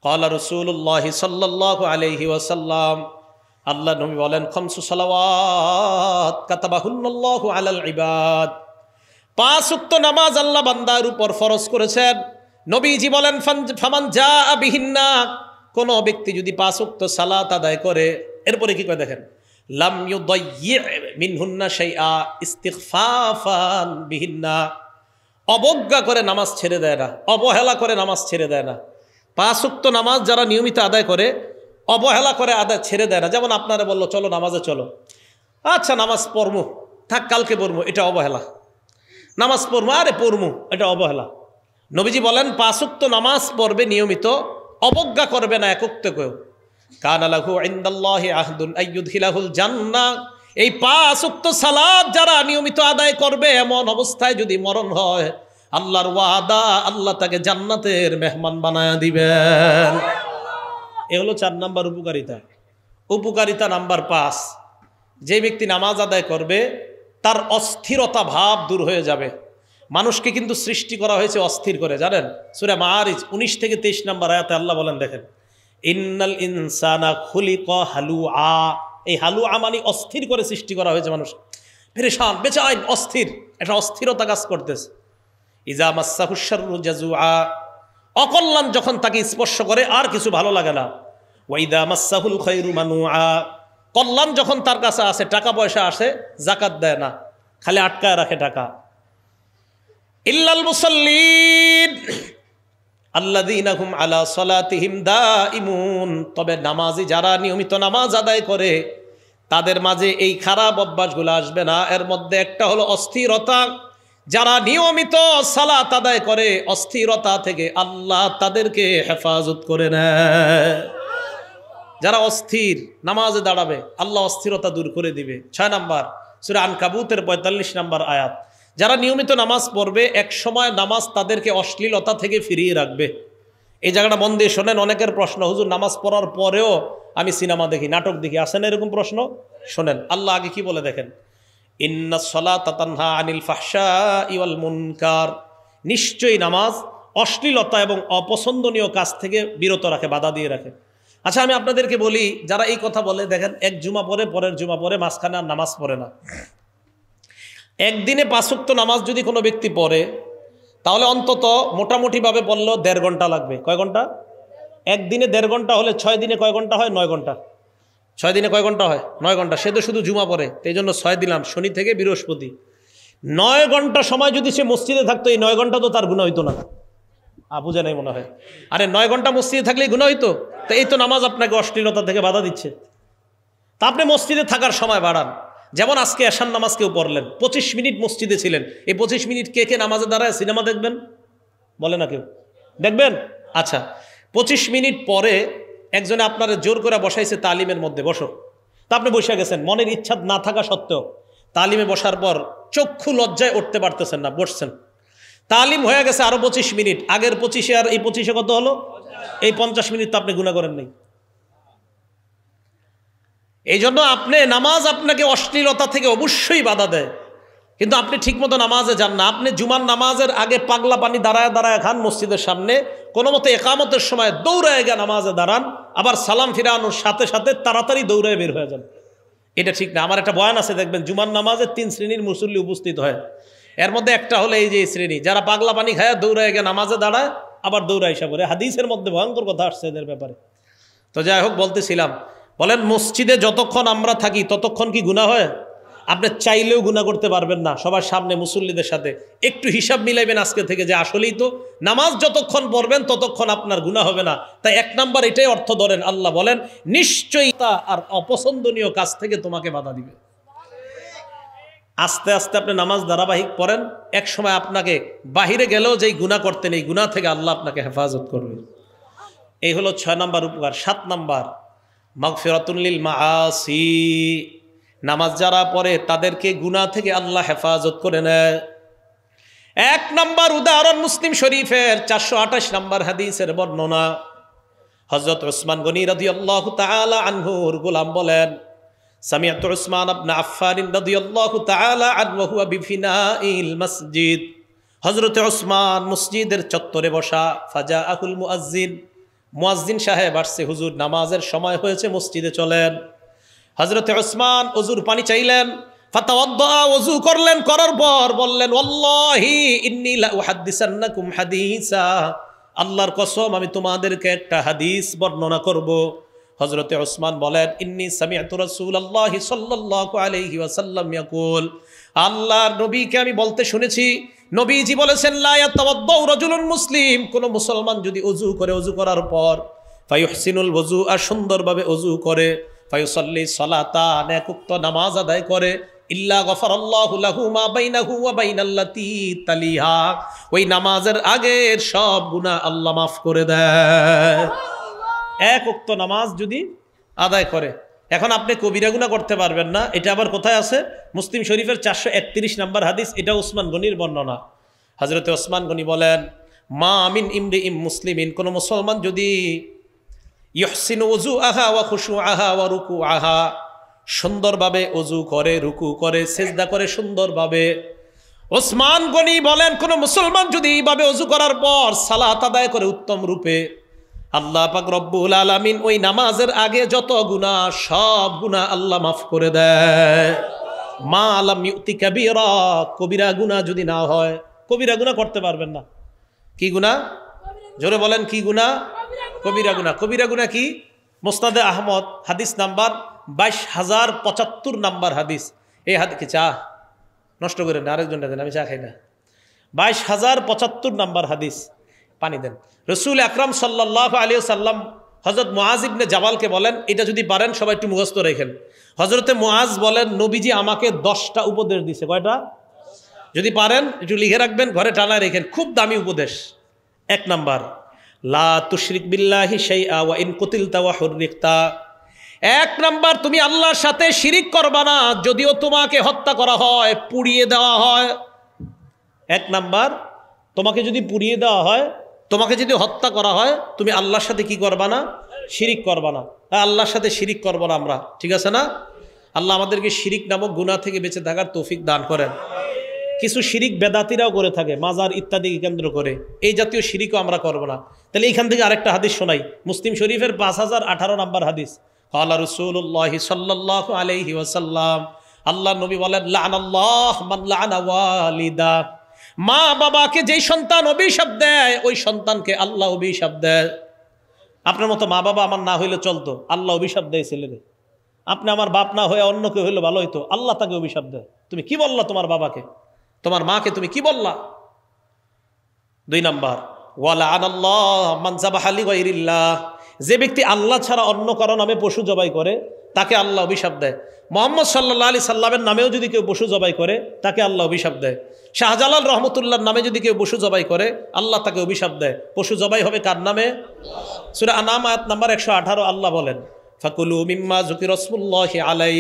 কলা রসুল্লাহ সাল্লাহ আলহি ওয়াসাল্লাম আল্লাহ নবী বলেন খমসু সালাওয়াত কাতাবাহুল্লাহ আলাল ইবাদ পাঁচ উক্ত নামাজ আল্লাহ বান্দার উপর ফরজ করেছেন নবীজি বলেন ফামান যা বিহিন্না কোনো ব্যক্তি যদি পাঁচ উক্ত সালাত আদায় করে এরপরে কি করে দেখেন লাম ইউদাইয়্যি মিনহুন্না শাইআ ইস্তিগফাফান বিহিন্না অবজ্ঞা করে নামাজ ছেড়ে দেয় না অবহেলা করে নামাজ ছেড়ে দেয় না পাঁচুক্ত নামাজ যারা নিয়মিত আদায় করে অবহেলা করে আদায় ছেড়ে দেয় না যেমন আপনারা বললো চলো নামাজে চলো আচ্ছা নামাজ পড়মু থাক কালকে পড়মু এটা অবহেলা নামাজ পড়ম আরে পড়মু এটা অবহেলা নবীজি বলেন পাশুক্ত নামাজ পড়বে নিয়মিত অবজ্ঞা করবে না একত্রে কেউ কান আলাহু আহদুল আইয়ুদ্দিলাহুল জান্না এই পাঁচ উক্ত সালাদ যারা নিয়মিত আদায় করবে এমন অবস্থায় যদি মরণ হয় আল্লাহর ওয়াদা আল্লাহ তাকে জান্নাতের মেহমান বানায় দিবেন এ হলো চার নাম্বার উপকারিতা উপকারিতা নাম্বার পাঁচ যে ব্যক্তি নামাজ আদায় করবে তার অস্থিরতা ভাব দূর হয়ে যাবে মানুষকে কিন্তু সৃষ্টি করা হয়েছে অস্থির করে জানেন সুরে মারিজ উনিশ থেকে তেইশ নাম্বার আয়াতে আল্লাহ বলেন দেখেন ইন্নাল ইনসানা খুলি হালু আ এই হালু আমানি অস্থির করে সৃষ্টি করা হয়েছে মানুষ পেরেশান বেচাইন অস্থির একটা অস্থিরতা কাজ করতেছে ইজা মাসাহুসারু জাজু আ অকল্যাণ যখন তাকে স্পর্শ করে আর কিছু ভালো লাগে না ওয়াইদা মাসাহুল খৈরু মানু আ কল্যাণ যখন তার কাছে আসে টাকা পয়সা আসে জাকাত দেয় না খালি আটকায় রাখে টাকা ইল্লাল মুসল্লিন আল্লাদিনাহুম আলা সলাতিহিম দা ইমুন তবে নামাজি যারা নিয়মিত নামাজ আদায় করে তাদের মাঝে এই খারাপ অভ্যাসগুলো আসবে না এর মধ্যে একটা হলো অস্থিরতা যারা নিয়মিত সালাত আদায় করে অস্থিরতা থেকে আল্লাহ তাদেরকে হেফাজত করে নেয় যারা অস্থির নামাজে দাঁড়াবে আল্লাহ অস্থিরতা দূর করে দিবে ছয় নাম্বার সুরা আনকাবুতের পঁয়তাল্লিশ নাম্বার আয়াত যারা নিয়মিত নামাজ পড়বে এক সময় নামাজ তাদেরকে অশ্লীলতা থেকে ফিরিয়ে রাখবে এই জায়গাটা মন দিয়ে শোনেন অনেকের প্রশ্ন হুজুর নামাজ পড়ার পরেও আমি সিনেমা দেখি নাটক দেখি আসেন এরকম প্রশ্ন শোনেন আল্লাহ আগে কি বলে দেখেন সলা তাতানহা আনিল ইওয়াল মুনকার নিশ্চয়ই নামাজ অশ্লীলতা এবং অপছন্দনীয় কাজ থেকে বিরত রাখে বাধা দিয়ে রাখে আচ্ছা আমি আপনাদেরকে বলি যারা এই কথা বলে দেখেন এক জুমা পরে পরের জুমা পরে মাঝখানে আর নামাজ পড়ে না একদিনে পাঁচোক্ত নামাজ যদি কোনো ব্যক্তি পড়ে তাহলে অন্তত মোটামুটিভাবে বললো দেড় ঘন্টা লাগবে কয় ঘন্টা একদিনে দেড় ঘন্টা হলে ছয় দিনে কয় ঘন্টা হয় নয় ঘন্টা ছয় দিনে কয় ঘন্টা হয় নয় ঘন্টা সে তো শুধু জুমা পড়ে এই জন্য ছয় দিলাম শনি থেকে বৃহস্পতি নয় ঘন্টা সময় যদি সে মসজিদে থাকতো এই নয় ঘন্টা তো তার গুণা হইতো না বুঝে নেই মনে হয় আরে নয় ঘন্টা মসজিদে থাকলেই গুণা হইতো তো এই তো নামাজ আপনাকে অশ্লীলতা থেকে বাধা দিচ্ছে তা আপনি মসজিদে থাকার সময় বাড়ান যেমন আজকে আসান নামাজ কেউ পড়লেন পঁচিশ মিনিট মসজিদে ছিলেন এই পঁচিশ মিনিট কে কে নামাজে দাঁড়ায় সিনেমা দেখবেন বলে না কেউ দেখবেন আচ্ছা পঁচিশ মিনিট পরে একজনে আপনারা জোর করে বসাইছে তালিমের মধ্যে বসো তা আপনি বসে গেছেন মনের ইচ্ছা না থাকা সত্ত্বেও তালিমে বসার পর চক্ষু লজ্জায় উঠতে পারতেছেন না বসছেন তালিম হয়ে গেছে আরও পঁচিশ মিনিট আগের পঁচিশে আর এই পঁচিশে কত হলো এই পঞ্চাশ মিনিট তো আপনি গুণা করেন নেই এই জন্য আপনি নামাজ আপনাকে অশ্লীলতা থেকে অবশ্যই বাধা দেয় কিন্তু আপনি ঠিকমতো নামাজে যান না আপনি জুমার নামাজের আগে পাগলা পানি দাঁড়ায় দাঁড়ায় খান মসজিদের সামনে কোনো মতো একামতের সময় দৌড়ায় গিয়ে নামাজে দাঁড়ান আবার সালাম ফিরানোর সাথে সাথে তাড়াতাড়ি দৌড়ায় বের হয়ে যান এটা ঠিক না আমার একটা বয়ান আছে দেখবেন জুমার নামাজে তিন শ্রেণীর মুসল্লি উপস্থিত হয় এর মধ্যে একটা হলো এই যে শ্রেণী যারা পাগলা পানি খায় দৌড়ায় গিয়ে নামাজে দাঁড়ায় আবার দৌড়ায় এসে হাদিসের মধ্যে ভয়ঙ্কর কথা আসছে এদের ব্যাপারে তো যাই হোক বলতেছিলাম বলেন মসজিদে যতক্ষণ আমরা থাকি ততক্ষণ কি গুণা হয় আপনি চাইলেও গুণা করতে পারবেন না সবার সামনে মুসল্লিদের সাথে একটু হিসাব মিলাইবেন আজকে থেকে যে আসলেই তো নামাজ যতক্ষণ পড়বেন ততক্ষণ আপনার গুণা হবে না তাই এক নাম্বার এটাই অর্থ ধরেন আল্লাহ বলেন নিশ্চয়ই তা আর অপছন্দনীয় কাজ থেকে তোমাকে বাধা দিবে আস্তে আস্তে আপনি নামাজ ধারাবাহিক পড়েন এক সময় আপনাকে বাহিরে গেলেও যেই গুণা করতেন এই গুণা থেকে আল্লাহ আপনাকে হেফাজত করবে এই হলো ছয় নাম্বার উপকার সাত নাম্বার মগফিরাতুল্লিল মাহাসি নামাজ যারা পড়ে তাদেরকে গুণা থেকে আল্লাহ হেফাজত করে নেয় এক নম্বর উদাহরণ মুসলিম শরীফের চারশো আঠাশ নম্বর হাদিসের বর্ণনা হজরত ওসমান গনি রদি আল্লাহ তালা আনহুর গুলাম বলেন সামিয়াত ওসমান আবনা আফারিন রদি আল্লাহ তালা আনহুয়া বিফিনা ইল মসজিদ হজরত ওসমান মসজিদের চত্বরে বসা ফাজা আহুল মুআজিন মুয়াজ্জিন সাহেব আসছে হুজুর নামাজের সময় হয়েছে মসজিদে চলেন হজরতে ওসমান অজুর পানি চাইলেন করলেন করার পর বললেন আল্লাহর কসম আমি তোমাদেরকে একটা হাদিস বর্ণনা করবো হজরতে ওসমান বলেন ইন্নি সামি রাসূলুল্লাহ সাল্লাল্লাহু আল্লাহ ওয়াসাল্লাম ইয়াকুল আল্লাহর নবীকে আমি বলতে শুনেছি নবীজি বলেছেন লা মুসলিম কোন মুসলমান যদি উজু করে উজু করার পর ফায়ুহসিনুল বজু আর সুন্দরভাবে উজু করে ফাইসল্লি সালাতা নেকুক্ত নামাজ আদায় করে ইল্লা গফর লাহু ওই নামাজের আগের সব গুনাহ আল্লাহ মাফ করে দেয় এক উক্ত নামাজ যদি আদায় করে এখন আপনি কবিরাগুনা করতে পারবেন না এটা আবার কোথায় আছে মুসলিম শরীফের চারশো একত্রিশ নম্বর হাদিস এটা ওসমান গনির বর্ণনা হজরত ওসমান গনি বলেন মা আমিন ইমরি ইম মুসলিম ইন কোনো মুসলমান যদি ইহসিন ওজু আহা ওয়া খুশু আহা ওয়া রুকু আহা সুন্দরভাবে অজু করে রুকু করে সেজদা করে সুন্দরভাবে ওসমান গনি বলেন কোনো মুসলমান যদি এইভাবে অজু করার পর সালাত আদায় করে উত্তম রূপে আল্লাহ পাক রব্বুল আলমিন ওই নামাজের আগে যত গুণা সব গুণা আল্লাহ মাফ করে দেয় মা আলাম ইউতি কাবিরা কবিরা গুণা যদি না হয় কবিরা গুণা করতে পারবেন না কি গুণা জোরে বলেন কি গুণা কবিরা গুণা কবিরা গুণা কি মোস্তাদে আহমদ হাদিস নাম্বার বাইশ হাজার পঁচাত্তর নাম্বার হাদিস এই হাত কি চা নষ্ট করে না আরেকজনটা দেন আমি চা খাই না বাইশ হাজার পঁচাত্তর নাম্বার হাদিস পানি দেন রসুল আকরম সাল্লাহ আলী সাল্লাম হজরত মোয়াজ ইবনে জাবালকে বলেন এটা যদি পারেন সবাই একটু মুখস্থ রেখেন হজরতে মোয়াজ বলেন নবীজি আমাকে দশটা উপদেশ দিছে কয়টা যদি পারেন একটু লিখে রাখবেন ঘরে টানায় রেখেন খুব দামি উপদেশ এক নাম্বার লা তুশরিক বিল্লাহি সেই আওয়া ইন তাওয়া হরিক্তা এক নাম্বার তুমি আল্লাহর সাথে শিরিক করবা না যদিও তোমাকে হত্যা করা হয় পুড়িয়ে দেওয়া হয় এক নাম্বার তোমাকে যদি পুড়িয়ে দেওয়া হয় তোমাকে যদি হত্যা করা হয় তুমি আল্লাহর সাথে কি করবা না শিরিক করবা না হ্যাঁ, আল্লাহর সাথে শিরিক করবো না আমরা ঠিক আছে না আল্লাহ আমাদেরকে শিরিক নামক গুণা থেকে বেঁচে থাকার তৌফিক দান করেন কিছু শিরিক বেদাতিরাও করে থাকে মাজার ইত্যাদিকে কেন্দ্র করে এই জাতীয় শিরিকও আমরা করব না তাহলে এইখান থেকে আরেকটা হাদিস শোনাই মুসলিম শরীফের পাঁচ হাজার আঠারো নম্বর হাদিস আল্লাহ রসুল্লাহি সাল্লাহ আলহি ওসাল্লাম আল্লাহ নবী বলেন আল্লাহ মা বাবাকে যেই সন্তান অভিশাপ দেয় ওই সন্তানকে আল্লাহ অভিশাপ দেয় আপনার মতো মা বাবা আমার না হইলে চলতো আল্লাহ অভিশাপ দেয় ছেলেরে আপনি আমার বাপ না হয়ে অন্য কেউ হইলে ভালো হইতো আল্লাহ তাকে অভিশাপ দেয় তুমি কি বললা তোমার বাবাকে তোমার মাকে তুমি কি বললা দুই নাম্বার ওয়ালা আনাল্লাহ মানজাবাহ আলী যে ব্যক্তি আল্লাহ ছাড়া অন্য কারণ আমি পশু জবাই করে তাকে আল্লাহ অভিশাপ দেয় মোহাম্মদ সাল্লাহ আলি সাল্লামের নামেও যদি কেউ বসু জবাই করে তাকে আল্লাহ অভিশাপ দেয় শাহজালাল রহমতুল্লার নামে যদি কেউ বসু জবাই করে আল্লাহ তাকে অভিশাপ দেয় পশু জবাই হবে কার নামে সুরা আনাম আয়াত নাম্বার একশো আঠারো আল্লাহ বলেন ফাকুলু মিম্মা জুকি রসমুল্লাহ আলাই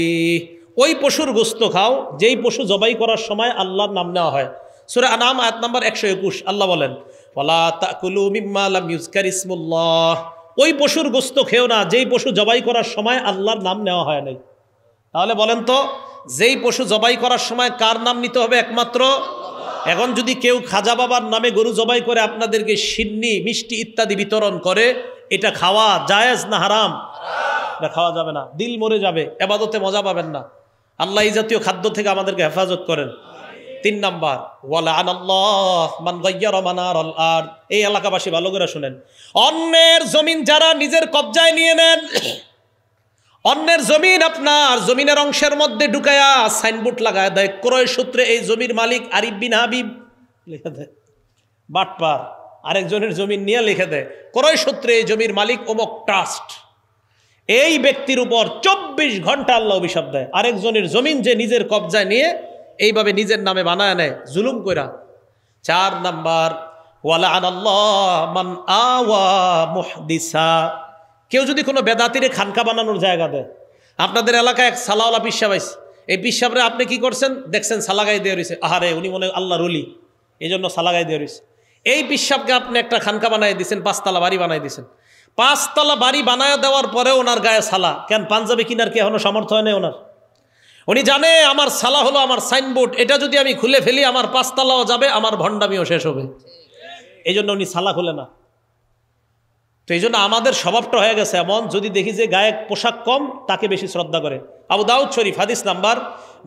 ওই পশুর গোস্ত খাও যেই পশু জবাই করার সময় আল্লাহর নাম নেওয়া হয় সুরে আনাম আয়াত নাম্বার একশো একুশ আল্লাহ বলেন ওলা তাকুলু মিম্মা ইসমুল্লাহ ওই পশুর গোস্ত খেও না যেই পশু জবাই করার সময় আল্লাহর নাম নেওয়া হয় নাই তাহলে বলেন তো যেই পশু জবাই করার সময় কার নাম নিতে হবে একমাত্র এখন যদি কেউ খাজা বাবার নামে গরু জবাই করে আপনাদেরকে সিন্নি মিষ্টি ইত্যাদি বিতরণ করে এটা খাওয়া জায়েজ না হারাম এটা খাওয়া যাবে না দিল মরে যাবে এবাদতে মজা পাবেন না আল্লাহ এই জাতীয় খাদ্য থেকে আমাদেরকে হেফাজত করেন তিন নাম্বার ওয়ালা আনাল্লাহ মান মানার আল আর এই এলাকাবাসী ভালো করে শুনেন অন্যের জমিন যারা নিজের কবজায় নিয়ে নেন অন্যের জমিন আপনার জমিনের অংশের মধ্যে ঢুকায়া সাইনবোর্ড লাগায় দেয় ক্রয় সূত্রে এই জমির মালিক আরিফ বিন হাবিব লিখে দেয় বাটপার আরেকজনের জমিন নিয়ে লিখে দেয় ক্রয় সূত্রে এই জমির মালিক অমক ট্রাস্ট এই ব্যক্তির উপর চব্বিশ ঘন্টা আল্লাহ অভিশাপ দেয় আরেকজনের জমিন যে নিজের কবজায় নিয়ে এইভাবে নিজের নামে বানায় নেয় জুলুম কইরা চার নাম্বার কেউ যদি কোনো বেদাতিরে খানকা বানানোর জায়গা দেয় আপনাদের এলাকায় এক সালাওয়ালা পিসাব আইসে এই পিসাবরে আপনি কি করছেন দেখছেন সালাগাই দিয়ে রয়েছে আহারে উনি মনে আল্লাহ রলি এই জন্য সালাগাই দিয়ে রয়েছে এই পিসাবকে আপনি একটা খানকা বানাই দিয়েছেন পাঁচতলা বাড়ি বানাই দিয়েছেন পাঁচতলা বাড়ি বানায় দেওয়ার পরে ওনার গায়ে সালা কেন পাঞ্জাবি কিনার কি এখনো সমর্থ হয় নাই ওনার উনি জানে আমার সালা হলো আমার সাইনবোর্ড এটা যদি আমি খুলে ফেলি আমার পাঁচতলাও যাবে আমার ভণ্ডামিও শেষ হবে এই জন্য উনি সালা খুলে না তো এই জন্য আমাদের স্বভাবটা হয়ে গেছে এমন যদি দেখি যে গায়ক পোশাক কম তাকে বেশি শ্রদ্ধা করে আবু দাউদ শরীফ হাদিস নাম্বার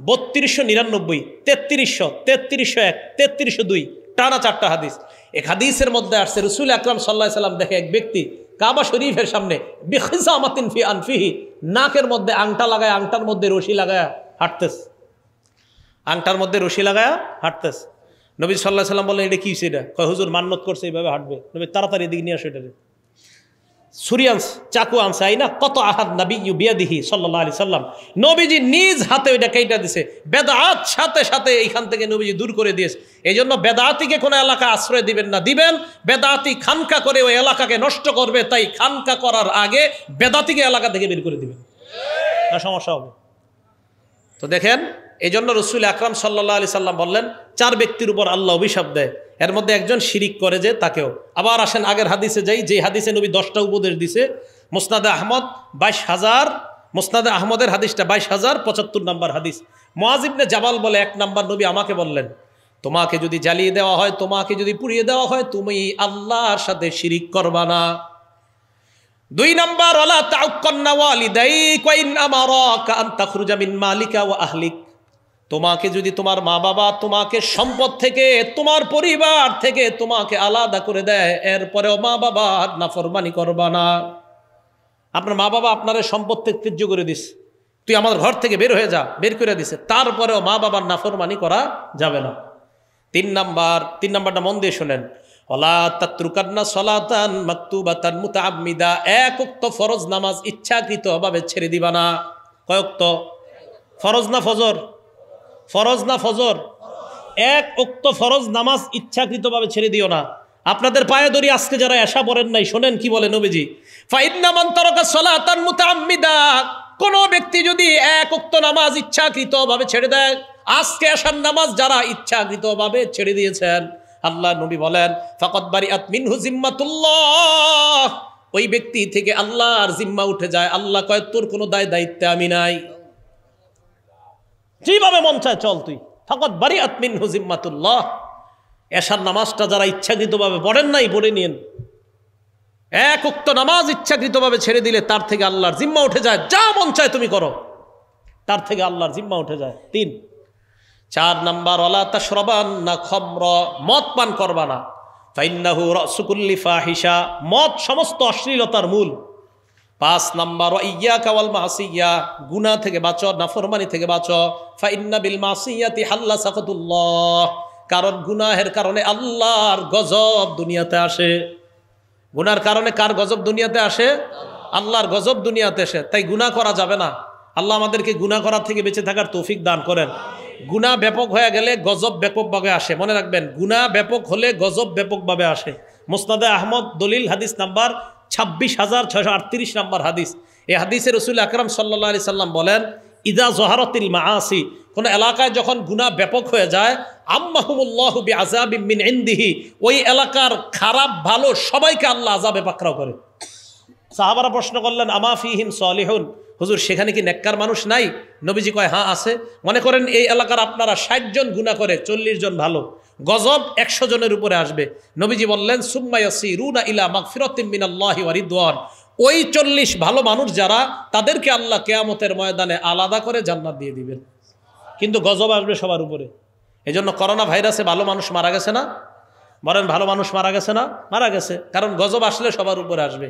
বত্রিশশো নিরানব্বই তেত্রিশশো তেত্রিশশো এক তেত্রিশশো দুই টানা চারটা হাদিস এক হাদিসের মধ্যে আসছে রসুল আকরাম সাল্লাহ সাল্লাম দেখে এক ব্যক্তি কাবা শরীফের সামনে বেখিজা আমাতিন ফি আনফিহি নাকের মধ্যে আংটা লাগায় আংটার মধ্যে রশি লাগায় হাঁটতেস আংটার মধ্যে রশি লাগায়া হাঁটতেস নবী সাল্লাহ সাল্লাম বললেন এটা কী সেটা কয় হুজুর মান্নত করছে এইভাবে হাঁটবে নবী তাড়াতাড়ি দিকে নিয়ে আসো এটারে সুরিয়ান্স চাকু আনসে আই না কত আহাত নবী ইউ দিহি সাল্লাহ আলি সাল্লাম নবীজি নিজ হাতে ওইটা কেইটা দিছে বেদাত সাথে সাথে এইখান থেকে নবীজি দূর করে দিয়েছে এই জন্য বেদাতিকে কোনো এলাকা আশ্রয় দিবেন না দিবেন বেদাতি খানকা করে ওই এলাকাকে নষ্ট করবে তাই খানকা করার আগে বেদাতিকে এলাকা থেকে বের করে দিবেন সমস্যা হবে তো দেখেন এই জন্য রসুল আকরাম সাল্লাহ আলি সাল্লাম বললেন চার ব্যক্তির উপর আল্লাহ অভিশাপ দেয় এর মধ্যে একজন শিরিক করে যে তাকেও আবার আসেন আগের হাদিসে যাই যে হাদিসে নবী দশটা উপদেশ দিছে মোসনাদে আহমদ বাইশ হাজার মোসনাদে আহমদের হাদিসটা বাইশ হাজার পঁচাত্তর নম্বর হাদিস মোয়াজিবনে জামাল বলে এক নাম্বার নবী আমাকে বললেন তোমাকে যদি জ্বালিয়ে দেওয়া হয় তোমাকে যদি পুড়িয়ে দেওয়া হয় তুমি আল্লাহর সাথে শিরিক করবা না দুই নম্বর ওলা তাউকন্না ওয়ালিদাই মালিকা ওয়া আহলিক তোমাকে যদি তোমার মা বাবা তোমাকে সম্পদ থেকে তোমার পরিবার থেকে তোমাকে আলাদা করে দেয় এরপরেও মা বাবা নাফরমানি করবা না আপনার মা বাবা আপনার সম্পদ থেকে তীর্য করে দিস তুই আমার ঘর থেকে বের হয়ে যা বের করে দিছে তারপরেও মা বাবার নাফরমানি করা যাবে না তিন নাম্বার তিন নাম্বারটা মন দিয়ে শোনেন ওলা তাত্রুকান্না সলাতান মাকতুবাতান মুতাআম্মিদা এক উক্ত ফরজ নামাজ ইচ্ছাকৃতভাবে ছেড়ে দিবা না কয়ক্ত ফরজ না ফজর ফরজ না ফজর এক উক্ত ফরজ নামাজ ইচ্ছাকৃতভাবে ছেড়ে দিও না আপনাদের পায়ে দড়ি আজকে যারা আশা পড়েন নাই শোনেন কি বলে নবীজি ফাইন্নামান তরকা সলাতান মুতাআম্মিদা কোনো ব্যক্তি যদি এক উক্ত নামাজ ইচ্ছাকৃতভাবে ছেড়ে দেয় আজকে আসার নামাজ যারা ইচ্ছাকৃতভাবে ছেড়ে দিয়েছেন আল্লাহ নবী বলেন ফকত বাড়ি আতমিনহু জিম্মাতুল্লাহ ওই ব্যক্তি থেকে আল্লাহর জিম্মা উঠে যায় আল্লাহ কয় তোর কোনো দায় দায়িত্বে আমি নাই যেভাবে মন চায় চল তুই ফকত বাড়ি আতমিনহু জিম্মাতুল্লাহ এশার নামাজটা যারা ইচ্ছাকৃতভাবে পড়েন নাই পড়ে নিন এক উক্ত নামাজ ইচ্ছাকৃতভাবে ছেড়ে দিলে তার থেকে আল্লাহর জিম্মা উঠে যায় যা মন চায় তুমি করো তার থেকে আল্লাহর জিম্মা উঠে যায় তিন চার নাম্বার অলা শ্রবান না খম্র মদ পান করবানা না ফাইন্নাহু রসুকুল্লি ফাহিসা মদ সমস্ত অশ্লীলতার মূল পাঁচ নাম্বার ইয়া কাওয়াল মাসিয়া গুনা থেকে বাঁচো নাফরমানি থেকে বাঁচো ফাইন্না বিল মাসিয়াতি হাল্লা সাকতুল্লাহ কারণ গুনাহের কারণে আল্লাহর গজব দুনিয়াতে আসে গুনার কারণে কার গজব দুনিয়াতে আসে আল্লাহর গজব দুনিয়াতে আসে তাই গুনা করা যাবে না আল্লাহ আমাদেরকে গুনাহ করার থেকে বেঁচে থাকার তৌফিক দান করেন গুণা ব্যাপক হয়ে গেলে গজব ব্যাপকভাবে আসে মনে রাখবেন গুণা ব্যাপক হলে গজব ব্যাপকভাবে আসে মোস্তাদে আহমদ দলিল হাদিস নাম্বার ছাব্বিশ হাজার ছয়শো আটত্রিশ নাম্বার হাদিস এই হাদিসের রসুল আকরাম সাল্লা আলি সাল্লাম বলেন ইদা জহারতিল আসি কোনো এলাকায় যখন গুণা ব্যাপক হয়ে যায় আম্মাহুমুল্লাহবি আজাবিমিন ইন্দিহি ওই এলাকার খারাপ ভালো সবাইকে আল্লাহ আজাবে পাকড়াও করে সাহাবারা প্রশ্ন করলেন আমাফিহিম সলিহুন হুজুর সেখানে কি নেককার মানুষ নাই নবীজি কয় হ্যাঁ আছে মনে করেন এই এলাকার আপনারা ষাট জন গুণা করে চল্লিশ জন ভালো গজব একশো জনের উপরে আসবে নবীজি বললেন সুম্মায়সি রুনা ইলা মাকফিরতিমিনাল্লাহি ওয়ারিদওয়ান ওই চল্লিশ ভালো মানুষ যারা তাদেরকে আল্লাহ কেয়ামতের ময়দানে আলাদা করে জান্নাত দিয়ে দিবেন কিন্তু গজব আসবে সবার উপরে এই জন্য করোনা ভাইরাসে ভালো মানুষ মারা গেছে না বলেন ভালো মানুষ মারা গেছে না মারা গেছে কারণ গজব আসলে সবার উপরে আসবে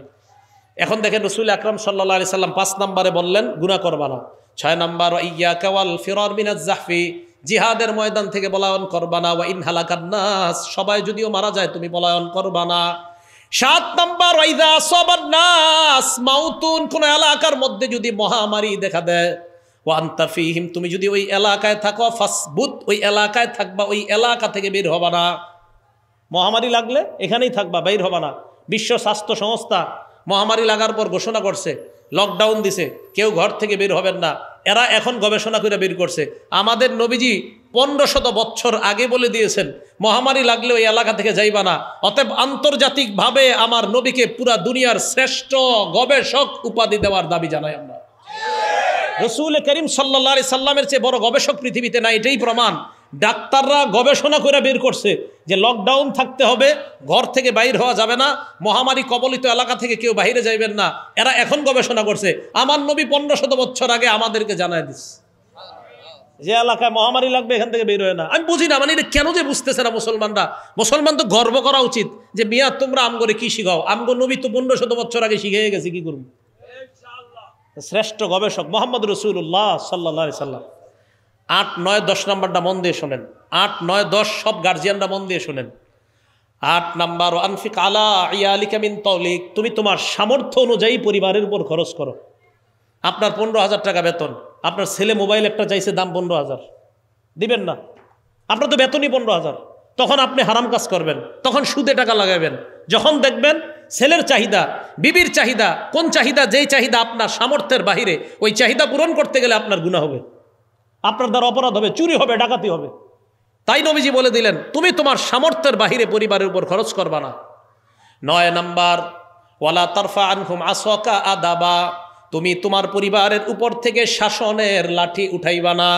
এখন দেখেন রসুল আকরাম সাল্লা আলি সাল্লাম পাঁচ নম্বরে বললেন গুণা করবানা ছয় নম্বর ইয়া কেওয়াল ফিরর মিনাজ জাহফি জিহাদের ময়দান থেকে বলায়ন করবা না ওয়া ইন হালাকান্নাস সবাই যদিও মারা যায় তুমি বলায়ন করবা না সাত নম্বর ওয়াইদা সবার নাস মাউতুন কোন এলাকার মধ্যে যদি মহামারী দেখা দেয় ওয়ান্তাফিহিম তুমি যদি ওই এলাকায় থাকো ফাসবুত ওই এলাকায় থাকবা ওই এলাকা থেকে বের হবানা মহামারী লাগলে এখানেই থাকবা বের হবানা বিশ্ব স্বাস্থ্য সংস্থা মহামারী লাগার পর ঘোষণা করছে লকডাউন দিছে কেউ ঘর থেকে বের হবেন না এরা এখন গবেষণা করে বের করছে আমাদের নবীজি পনেরো শত বছর আগে বলে দিয়েছেন মহামারী লাগলে ওই এলাকা থেকে যাইবা না অতএব আন্তর্জাতিকভাবে আমার নবীকে পুরা দুনিয়ার শ্রেষ্ঠ গবেষক উপাধি দেওয়ার দাবি জানাই আমরা রসুল করিম সাল্লা সাল্লামের চেয়ে বড় গবেষক পৃথিবীতে না এটাই প্রমাণ ডাক্তাররা গবেষণা করে বের করছে যে লকডাউন থাকতে হবে ঘর থেকে বাইর হওয়া যাবে না মহামারী কবলিত এলাকা থেকে কেউ বাইরে যাইবেন না এরা এখন গবেষণা করছে আমার নবী পনেরো শত বছর আগে আমাদেরকে জানায় দিস যে এলাকায় মহামারী লাগবে এখান থেকে বের হয় না আমি বুঝি না মানে এটা কেন যে বুঝতেছে না মুসলমানরা মুসলমান তো গর্ব করা উচিত যে মিয়া তোমরা আমগরে কি শিখাও আমগো নবী তো পনেরো শত বছর আগে শিখে গেছে কি করবো শ্রেষ্ঠ গবেষক মোহাম্মদ রসুল্লাহ সাল্লা সাল্লাম আট নয় দশ নাম্বারটা মন দিয়ে শোনেন আট নয় দশ সব গার্জিয়ানরা মন দিয়ে শোনেন আট নাম্বার আনফিক আলা কামিন তৌলিক তুমি তোমার সামর্থ্য অনুযায়ী পরিবারের উপর খরচ করো আপনার পনেরো হাজার টাকা বেতন আপনার ছেলে মোবাইল একটা চাইছে দাম পনেরো হাজার দিবেন না আপনার তো বেতনই পনেরো হাজার তখন আপনি হারাম কাজ করবেন তখন সুদে টাকা লাগাবেন যখন দেখবেন ছেলের চাহিদা বিবির চাহিদা কোন চাহিদা যেই চাহিদা আপনার সামর্থ্যের বাহিরে ওই চাহিদা পূরণ করতে গেলে আপনার গুণা হবে আপনার দ্বারা অপরাধ হবে চুরি হবে ডাকাতি হবে তাই নবীজি বলে দিলেন তুমি তোমার সামর্থ্যের বাহিরে পরিবারের উপর খরচ করবা না নয় নাম্বার ওয়ালা তারফা আনহুম আসকা আদাবা তুমি তোমার পরিবারের উপর থেকে শাসনের লাঠি উঠাইবা না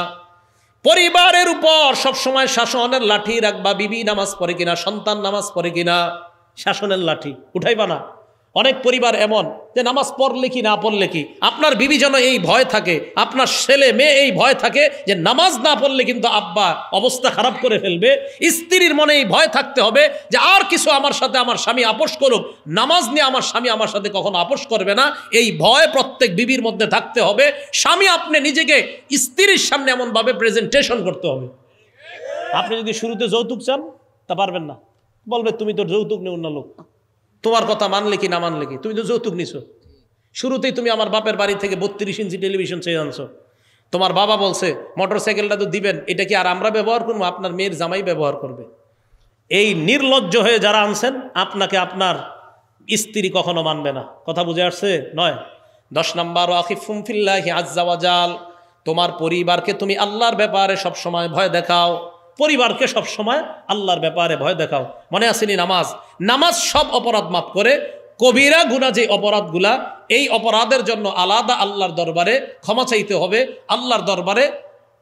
পরিবারের উপর সবসময় শাসনের লাঠি রাখবা বিবি নামাজ পড়ে কিনা সন্তান নামাজ পড়ে কিনা শাসনের লাঠি উঠাইবা না অনেক পরিবার এমন যে নামাজ পড়লে কি না পড়লে কি আপনার বিবি যেন এই ভয় থাকে আপনার ছেলে মেয়ে এই ভয় থাকে যে নামাজ না পড়লে কিন্তু আব্বা অবস্থা খারাপ করে ফেলবে স্ত্রীর মনে এই ভয় থাকতে হবে যে আর কিছু আমার সাথে আমার স্বামী আপোষ করুক নামাজ নিয়ে আমার স্বামী আমার সাথে কখনো আপোষ করবে না এই ভয় প্রত্যেক বিবির মধ্যে থাকতে হবে স্বামী আপনি নিজেকে স্ত্রীর সামনে এমনভাবে প্রেজেন্টেশন করতে হবে আপনি যদি শুরুতে যৌতুক চান তা পারবেন না বলবে তুমি তো যৌতুক নেই অন্য লোক তোমার কথা মানলে কি না মানলে কি তুমি তো যৌতুক নিছো শুরুতেই তুমি আমার বাপের বাড়ি থেকে বত্রিশ ইঞ্চি টেলিভিশন চেয়ে আনছো তোমার বাবা বলছে মোটর সাইকেলটা তো দিবেন এটা কি আর আমরা ব্যবহার করবো আপনার মেয়ের জামাই ব্যবহার করবে এই নির্লজ্জ হয়ে যারা আনছেন আপনাকে আপনার স্ত্রী কখনো মানবে না কথা বুঝে আসছে নয় দশ নম্বর আকিফুমফিল্লাহি আজাল তোমার পরিবারকে তুমি আল্লাহর ব্যাপারে সবসময় ভয় দেখাও পরিবারকে সব সময় আল্লাহর ব্যাপারে ভয় দেখাও মনে আসেনি নামাজ নামাজ সব অপরাধ মাফ করে কবিরা গুণা যে অপরাধগুলা এই অপরাধের জন্য আলাদা আল্লাহর দরবারে ক্ষমা চাইতে হবে আল্লাহর দরবারে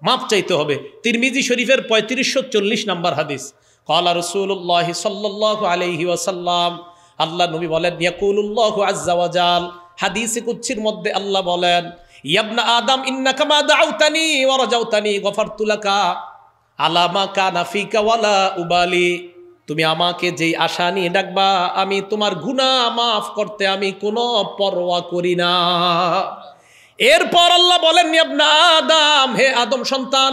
মাফ চাইতে হবে তিরমিজি শরীফের পঁয়ত্রিশশো চল্লিশ নম্বর হাদিস কলা রসুল্লাহ সাল্লাহ আলহি ওয়াসাল্লাম আল্লাহ নবী বলেন ইয়াকুল্লাহ আজাল কুচ্ছির মধ্যে আল্লাহ বলেন ইয়াবনা আদম ইন্নাকামা দাউতানি ওয়ারাজাউতানি গফারতুলাকা আলামা কানাফিকা ওয়ালা উবালি তুমি আমাকে যেই আশা নিয়ে ডাকবা আমি তোমার গুণা মাফ করতে আমি কোনো পরোয়া করি না এরপর আল্লাহ বলেন আদাম হে আদম সন্তান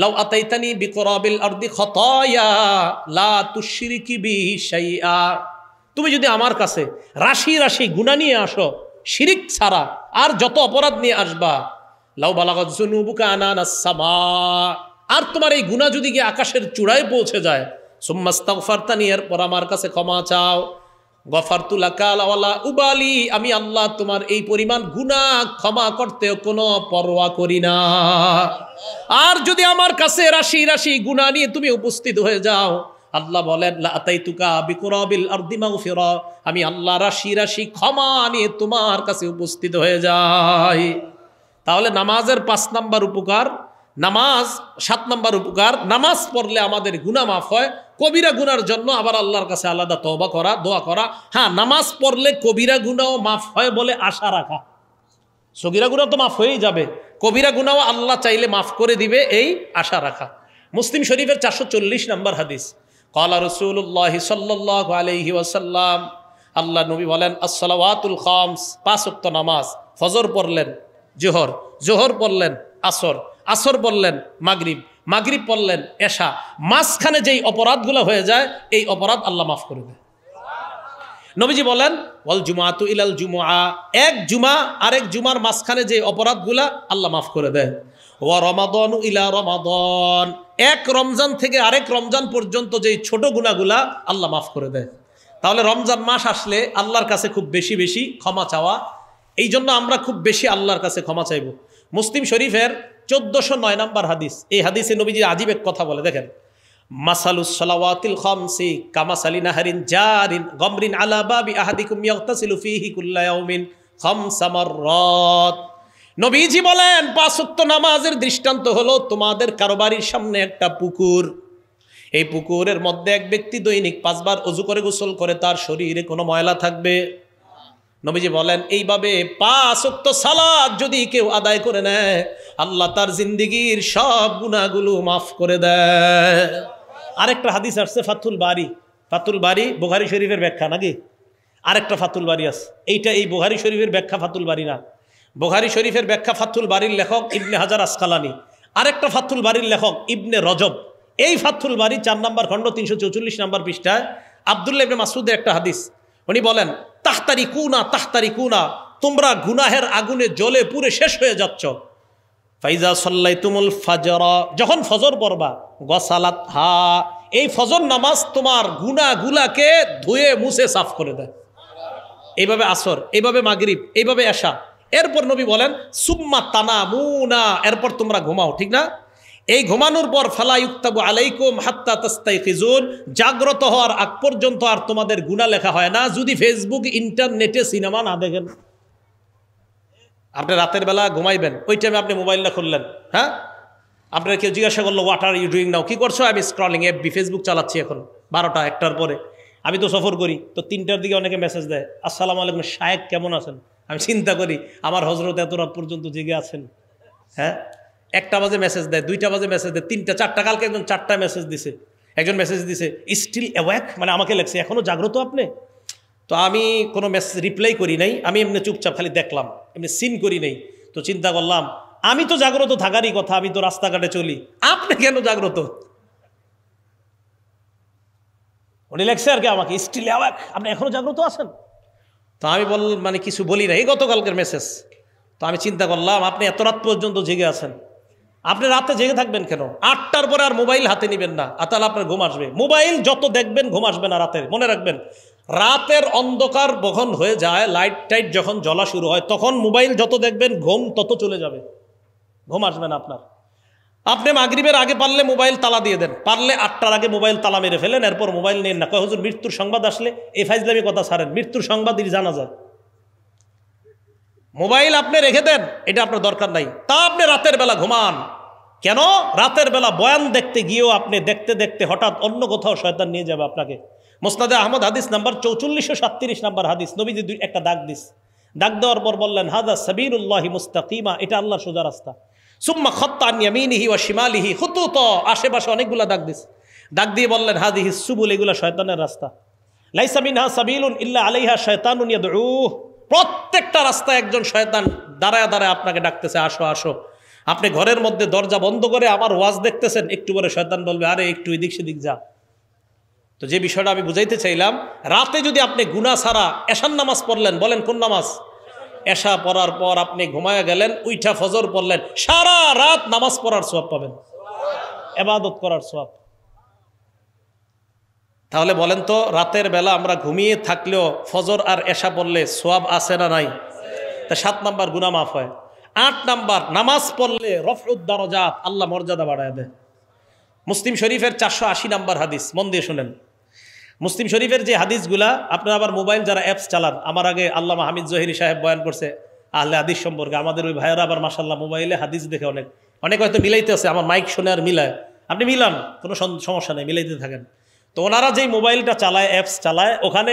লাউ আতাইতানি বিকরাবিল আরদি খতয়া লা তুশরিকি সাইয়া তুমি যদি আমার কাছে রাশি রাশি গুণা নিয়ে আসো শিরিক ছাড়া আর যত অপরাধ নিয়ে আসবা লাউ বালাগত জুনুবুকা আনানাস সামা আর তোমার এই গুণা যদি গিয়ে আকাশের চূড়ায় পৌঁছে যায় সোম্মাস্তাফারতানি এরপর আমার কাছে ক্ষমা চাও গফারতুল আকালা উবালি আমি আল্লাহ তোমার এই পরিমাণ গুণা ক্ষমা করতে কোনো পরোয়া করি না আর যদি আমার কাছে রাশি রাশি গুণা নিয়ে তুমি উপস্থিত হয়ে যাও আল্লাহ বলেন আমি আল্লাহ রাশি রাশি ক্ষমা নিয়ে তোমার কাছে উপস্থিত হয়ে যাই তাহলে নামাজের পাঁচ নাম্বার উপকার নামাজ সাত নম্বর উপকার নামাজ পড়লে আমাদের গুণা মাফ হয় কবিরা গুনার জন্য আবার আল্লাহর কাছে আলাদা তবা করা দোয়া করা হ্যাঁ নামাজ পড়লে কবিরা গুণাও মাফ হয় বলে আশা রাখা সগিরা গুণা তো মাফ হয়েই যাবে কবিরা গুণাও আল্লাহ চাইলে মাফ করে দিবে এই আশা রাখা মুসলিম শরীফের চারশো চল্লিশ নম্বর হাদিস কলা রসুল্লাহ সাল্লাহ আলহি আল্লাহ নবী বলেন আসসালাতুল খামস পাঁচ নামাজ ফজর পড়লেন জোহর জোহর পড়লেন আসর আসর বললেন মাগরিব মাগরিব বললেন এশা মাঝখানে যেই অপরাধগুলো হয়ে যায় এই অপরাধ আল্লাহ মাফ করে দেয় নবীজি বলেন ওয়াল জুমা তু ইলাল জুমা এক জুমা আরেক জুমার মাঝখানে যে অপরাধগুলা আল্লাহ মাফ করে দেয় ওয়া রমাদন ইলা রমাদন এক রমজান থেকে আরেক রমজান পর্যন্ত যেই ছোট গুণাগুলা আল্লাহ মাফ করে দেয় তাহলে রমজান মাস আসলে আল্লাহর কাছে খুব বেশি বেশি ক্ষমা চাওয়া এই জন্য আমরা খুব বেশি আল্লাহর কাছে ক্ষমা চাইব মুসলিম শরীফের চোদ্দশো নয় নম্বর হাদিস এই হাদিসে নবীজি আজীব এক কথা বলে দেখেন গমরিন নবীজি বলেন পাঁচত্ব নামাজের দৃষ্টান্ত হলো তোমাদের কারোবারির সামনে একটা পুকুর এই পুকুরের মধ্যে এক ব্যক্তি দৈনিক পাঁচবার অজু করে গোসল করে তার শরীরে কোনো ময়লা থাকবে নবীজি বলেন এইভাবে পাঁচক্ত সালাদ যদি কেউ আদায় করে নেয় আল্লাহ তার জিন্দিগির সব গুণাগুলো মাফ করে দেয় আরেকটা হাদিস আসছে ফাতুল বাড়ি ফাতুল বাড়ি বোহারি শরীফের ব্যাখ্যা নাকি আরেকটা ফাতুল বাড়ি আছে এইটা এই বোহারি শরীফের ব্যাখ্যা ফাতুল বাড়ি না বোহারি শরীফের ব্যাখ্যা ফাতুল বাড়ির লেখক ইবনে হাজার আসকালানি আরেকটা ফাতুল বাড়ির লেখক ইবনে রজব এই ফাতুল বাড়ি চার নম্বর খণ্ড তিনশো চৌচল্লিশ নম্বর পৃষ্ঠায় আবদুল্লাহ ইবনে মাসুদের একটা হাদিস উনি বলেন তাহতারি কুনা তাহতারি কুনা তোমরা গুনাহের আগুনে জলে পুরে শেষ হয়ে যাচ্ছ ফাইজা সাল্লাই তুমুল ফজর যখন ফজর পড়বা গসালাত হা এই ফজর নামাজ তোমার গুনাগুলাকে ধুয়ে মুছে সাফ করে দেয় এইভাবে আসর এইভাবে মাগরিব এইভাবে আসা এরপর নবী বলেন সুম্মা তানা মুনা এরপর তোমরা ঘুমাও ঠিক না এই ঘুমানোর পর ফালাইক্তাবু আলাইকুম হাত্তা তাস্তাই খিজুন জাগ্রত হওয়ার আগ পর্যন্ত আর তোমাদের গুণা লেখা হয় না যদি ফেসবুক ইন্টারনেটে সিনেমা না দেখেন আপনি রাতের বেলা ঘুমাইবেন ওই টাইমে আপনি মোবাইলটা খুললেন হ্যাঁ আপনার কেউ জিজ্ঞাসা করলো what are you doing now কী করছো আমি স্ক্রলিং বি ফেসবুক চালাচ্ছি এখন বারোটা একটার পরে আমি তো সফর করি তো তিনটার দিকে অনেকে মেসেজ দেয় আসসালামু আলাইকুম শায়েক কেমন আছেন আমি চিন্তা করি আমার হজরত এত রাত পর্যন্ত জেগে আছেন হ্যাঁ একটা বাজে মেসেজ দেয় দুইটা বাজে মেসেজ দেয় তিনটা চারটা কালকে একজন চারটা মেসেজ দিছে একজন মেসেজ দিছে স্টিল অ্যাওয়াক মানে আমাকে লেখছে এখনও জাগ্রত আপনি তো আমি কোনো মেসেজ রিপ্লাই করি নাই আমি এমনি চুপচাপ খালি দেখলাম এমনি সিন করি নাই তো চিন্তা করলাম আমি তো জাগ্রত থাকারই কথা আমি তো রাস্তাঘাটে চলি আপনি কেন জাগ্রত উনি লেগছে আর কি আমাকে স্টিল অ্যাওয়াক আপনি এখনও জাগ্রত আছেন তো আমি বল মানে কিছু বলি না এই গতকালকের মেসেজ তো আমি চিন্তা করলাম আপনি এত রাত পর্যন্ত জেগে আছেন আপনি রাতে জেগে থাকবেন কেন আটটার পরে আর মোবাইল হাতে নেবেন না আর তাহলে আপনার ঘুম আসবে মোবাইল যত দেখবেন ঘুম আসবে না রাতের মনে রাখবেন রাতের অন্ধকার বহন হয়ে যায় লাইট টাইট যখন জ্বলা শুরু হয় তখন মোবাইল যত দেখবেন ঘুম তত চলে যাবে ঘুম আসবে না আপনার আপনি মাগরীবের আগে পারলে মোবাইল তালা দিয়ে দেন পারলে আটটার আগে মোবাইল তালা মেরে ফেলেন এরপর মোবাইল নিন না কয় হজুর মৃত্যুর সংবাদ আসলে এফআইজলামি কথা সারেন মৃত্যুর সংবাদ জানা যায় মোবাইল আপনি রেখে দেন এটা আপনার দরকার নাই তা আপনি রাতের বেলা ঘুমান কেন রাতের বেলা বয়ান দেখতে গিয়েও আপনি দেখতে দেখতে হঠাৎ অন্য কোথাও শয়তান নিয়ে যাবে আপনাকে মোস্তাদে আহমদ হাদিস নাম্বার চৌচল্লিশশো সাতত্রিশ নাম্বার হাদিস নবীজি দুই একটা দাগ দিস দাগ দেওয়ার পর বললেন হাদা উল্লাহি মুস্তাকিমা এটা আল্লাহ সোজা রাস্তা সুম্মা খত্তানিয়ামিনিহি ও শিমালিহি হুতু তো আশেপাশে অনেকগুলা দাগ দিস দাগ দিয়ে বললেন হাদি হিসুবুল এগুলা শয়তানের রাস্তা হা সাবিলুন ইল্লা আলাইহা শয়তানুন ইয়াদউহ প্রত্যেকটা রাস্তায় একজন শয়তান দাঁড়ায় দাঁড়ায় আপনাকে ডাকতেছে আসো আসো আপনি ঘরের মধ্যে দরজা বন্ধ করে আমার ওয়াজ দেখতেছেন একটু পরে শয়তান বলবে আরে একটু এদিক সেদিক যা তো যে বিষয়টা আমি বুঝাইতে চাইলাম রাতে যদি আপনি গুনা ছাড়া এশান নামাজ পড়লেন বলেন কোন নামাজ এশা পড়ার পর আপনি ঘুমায়া গেলেন উইঠা ফজর পড়লেন সারা রাত নামাজ পড়ার সোয়াব পাবেন এবাদত করার সোয়াব তাহলে বলেন তো রাতের বেলা আমরা ঘুমিয়ে থাকলেও ফজর আর এসা পড়লে সোয়াব আসে না নাই তা সাত নাম্বার গুনা মাফ হয় আট নাম্বার নামাজ পড়লে জাত আল্লাহ মর্যাদা বাড়ায় দেয় মুসলিম শরীফের চারশো আশি নাম্বার হাদিস মন দিয়ে শুনেন মুসলিম শরীফের যে হাদিসগুলা আপনারা আবার মোবাইল যারা অ্যাপস চালান আমার আগে আল্লাহ হামিদ জহিরি সাহেব বয়ান করছে আহলে হাদিস সম্পর্কে আমাদের ওই ভাইয়েরা আবার মাসাল্লাহ মোবাইলে হাদিস দেখে অনেক অনেক হয়তো মিলাইতে আছে আমার মাইক শুনে আর মিলায় আপনি মিলান কোনো সমস্যা নেই মিলাইতে থাকেন তো ওনারা যেই মোবাইলটা চালায় অ্যাপস চালায় ওখানে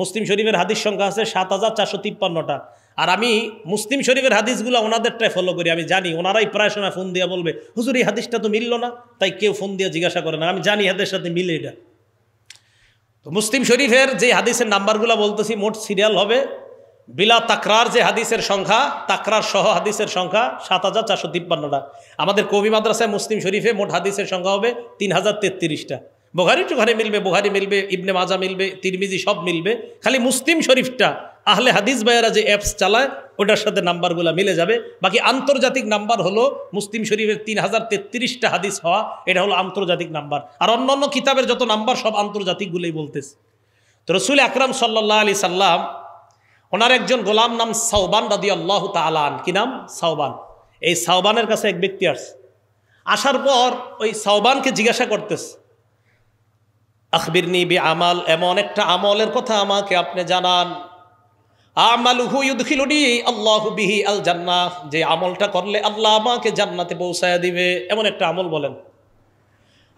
মুসলিম শরীফের হাদিস সংখ্যা আছে সাত হাজার চারশো তিপ্পান্নটা আর আমি মুসলিম শরীফের হাদিসগুলো ওনাদেরটাই ফলো করি আমি জানি ওনারাই প্রায় সময় ফোন দিয়ে বলবে হুজুর এই হাদিসটা তো মিললো না তাই কেউ ফোন দিয়ে জিজ্ঞাসা করে না আমি জানি হাদের সাথে মিলে এটা তো মুসলিম শরীফের যে হাদিসের নাম্বারগুলো বলতেছি মোট সিরিয়াল হবে বিলা তাকরার যে হাদিসের সংখ্যা তাকরার সহ হাদিসের সংখ্যা সাত হাজার চারশো তিপ্পান্নটা আমাদের কবি মাদ্রাসায় মুসলিম শরীফে মোট হাদিসের সংখ্যা হবে তিন হাজার তেত্রিশটা বোহারি চোখারে মিলবে বোহারি মিলবে ইবনে মাজা মিলবে তিরমিজি সব মিলবে খালি মুসলিম শরীফটা আহলে হাদিস ভাইয়েরা যে অ্যাপস চালায় ওটার সাথে নাম্বারগুলো মিলে যাবে বাকি আন্তর্জাতিক নাম্বার হলো মুসলিম শরীফের তিন হাজার তেত্রিশটা হাদিস হওয়া এটা হলো আন্তর্জাতিক নাম্বার আর অন্য অন্য কিতাবের যত নাম্বার সব আন্তর্জাতিকগুলোই বলতেছে তো রসুল আকরাম সাল্লাহ আলি সাল্লাম ওনার একজন গোলাম নাম সাউবান রাদি আল্লাহ তালান কি নাম সাউবান এই সাউবানের কাছে এক ব্যক্তি আসছে আসার পর ওই সাউবানকে জিজ্ঞাসা করতেছে আখবির নিবি আমাল এমন একটা আমলের কথা আমাকে আপনি জানান আমালুহু ইউদখিলুনি আল্লাহু বিহি আল জান্না যে আমলটা করলে আল্লাহ আমাকে জান্নাতে পৌঁছায় দিবে এমন একটা আমল বলেন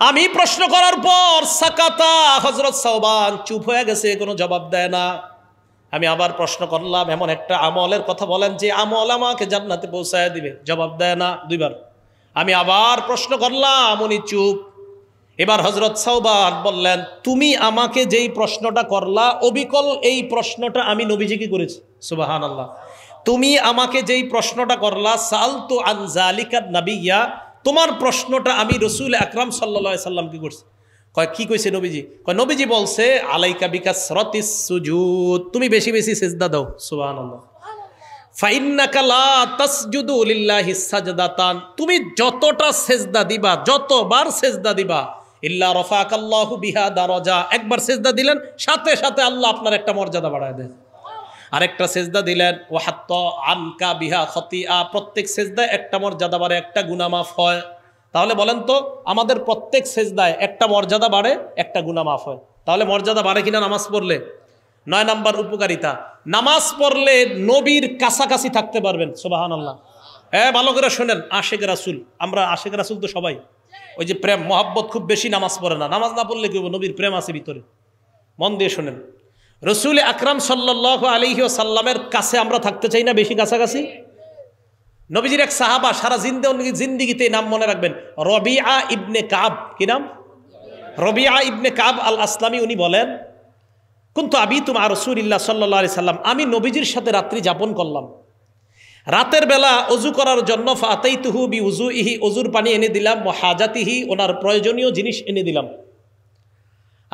আমি প্রশ্ন করার পর সাকাতা হজরত সাহবান চুপ হয়ে গেছে কোনো জবাব দেয় না আমি আবার প্রশ্ন করলাম এমন একটা আমলের কথা বলেন যে আমল আমাকে জান্নাতে পৌঁছায় দিবে জবাব দেয় না দুইবার আমি আবার প্রশ্ন করলাম উনি চুপ এবার হজরত সাহবান বললেন তুমি আমাকে যেই প্রশ্নটা করলা অবিকল এই প্রশ্নটা আমি নবীজিকে করেছি সুবাহান আল্লাহ তুমি আমাকে যেই প্রশ্নটা করলা সাল তো আনজালিকাত নাবিয়া তোমার প্রশ্নটা আমি রসুল আকরাম সাল্লা সাল্লামকে করছি কয় কী কইছে নবীজি কয় নবীজি বলছে আলাইকা বিকাশ রতিস সুজুত তুমি বেশি বেশি সেজদা দাও সুবাহান আল্লাহ তুমি যতটা সেজদা দিবা যতবার সেজদা দিবা ইল্লা রফাক আল্লাহ বিহা দারজা একবার সেজদা দিলেন সাথে সাথে আল্লাহ আপনার একটা মর্যাদা বাড়ায় দেন আরেকটা সেজদা দিলেন ও হাত আনকা বিহা খতি আ প্রত্যেক সেজদায় একটা মর্যাদা বাড়ে একটা গুনামাফ হয় তাহলে বলেন তো আমাদের প্রত্যেক সেজদায় একটা মর্যাদা বাড়ে একটা গুনামাফ হয় তাহলে মর্যাদা বাড়ে কিনা নামাজ পড়লে নয় নাম্বার উপকারিতা নামাজ পড়লে নবীর কাছাকাছি থাকতে পারবেন সোবাহান আল্লাহ হ্যাঁ ভালো করে শোনেন আশেক রাসুল আমরা আশেখ রাসুল তো সবাই ওই যে প্রেম মহাব্বত খুব বেশি নামাজ পড়ে না নামাজ না পড়লে কেউ নবীর প্রেম আছে ভিতরে মন দিয়ে শোনেন রসুল আকরাম সাল্লাহ আলহি সাল্লামের কাছে আমরা থাকতে চাই না বেশি কাছাকাছি নবীজির এক সাহাবা সারা জিন্দে জিন্দিগিতে নাম মনে রাখবেন রবি আ ইবনে কাব কি নাম রবি আ ইবনে কাব আল আসলামী উনি বলেন কিন্তু আবি তোমার রসুল ইল্লা সাল্লাহ সাল্লাম আমি নবীজির সাথে রাত্রি যাপন করলাম রাতের বেলা অজু করার জন্য ফাতেই তুহু বি উজু ইহি অজুর পানি এনে দিলাম হাজাতিহি ওনার প্রয়োজনীয় জিনিস এনে দিলাম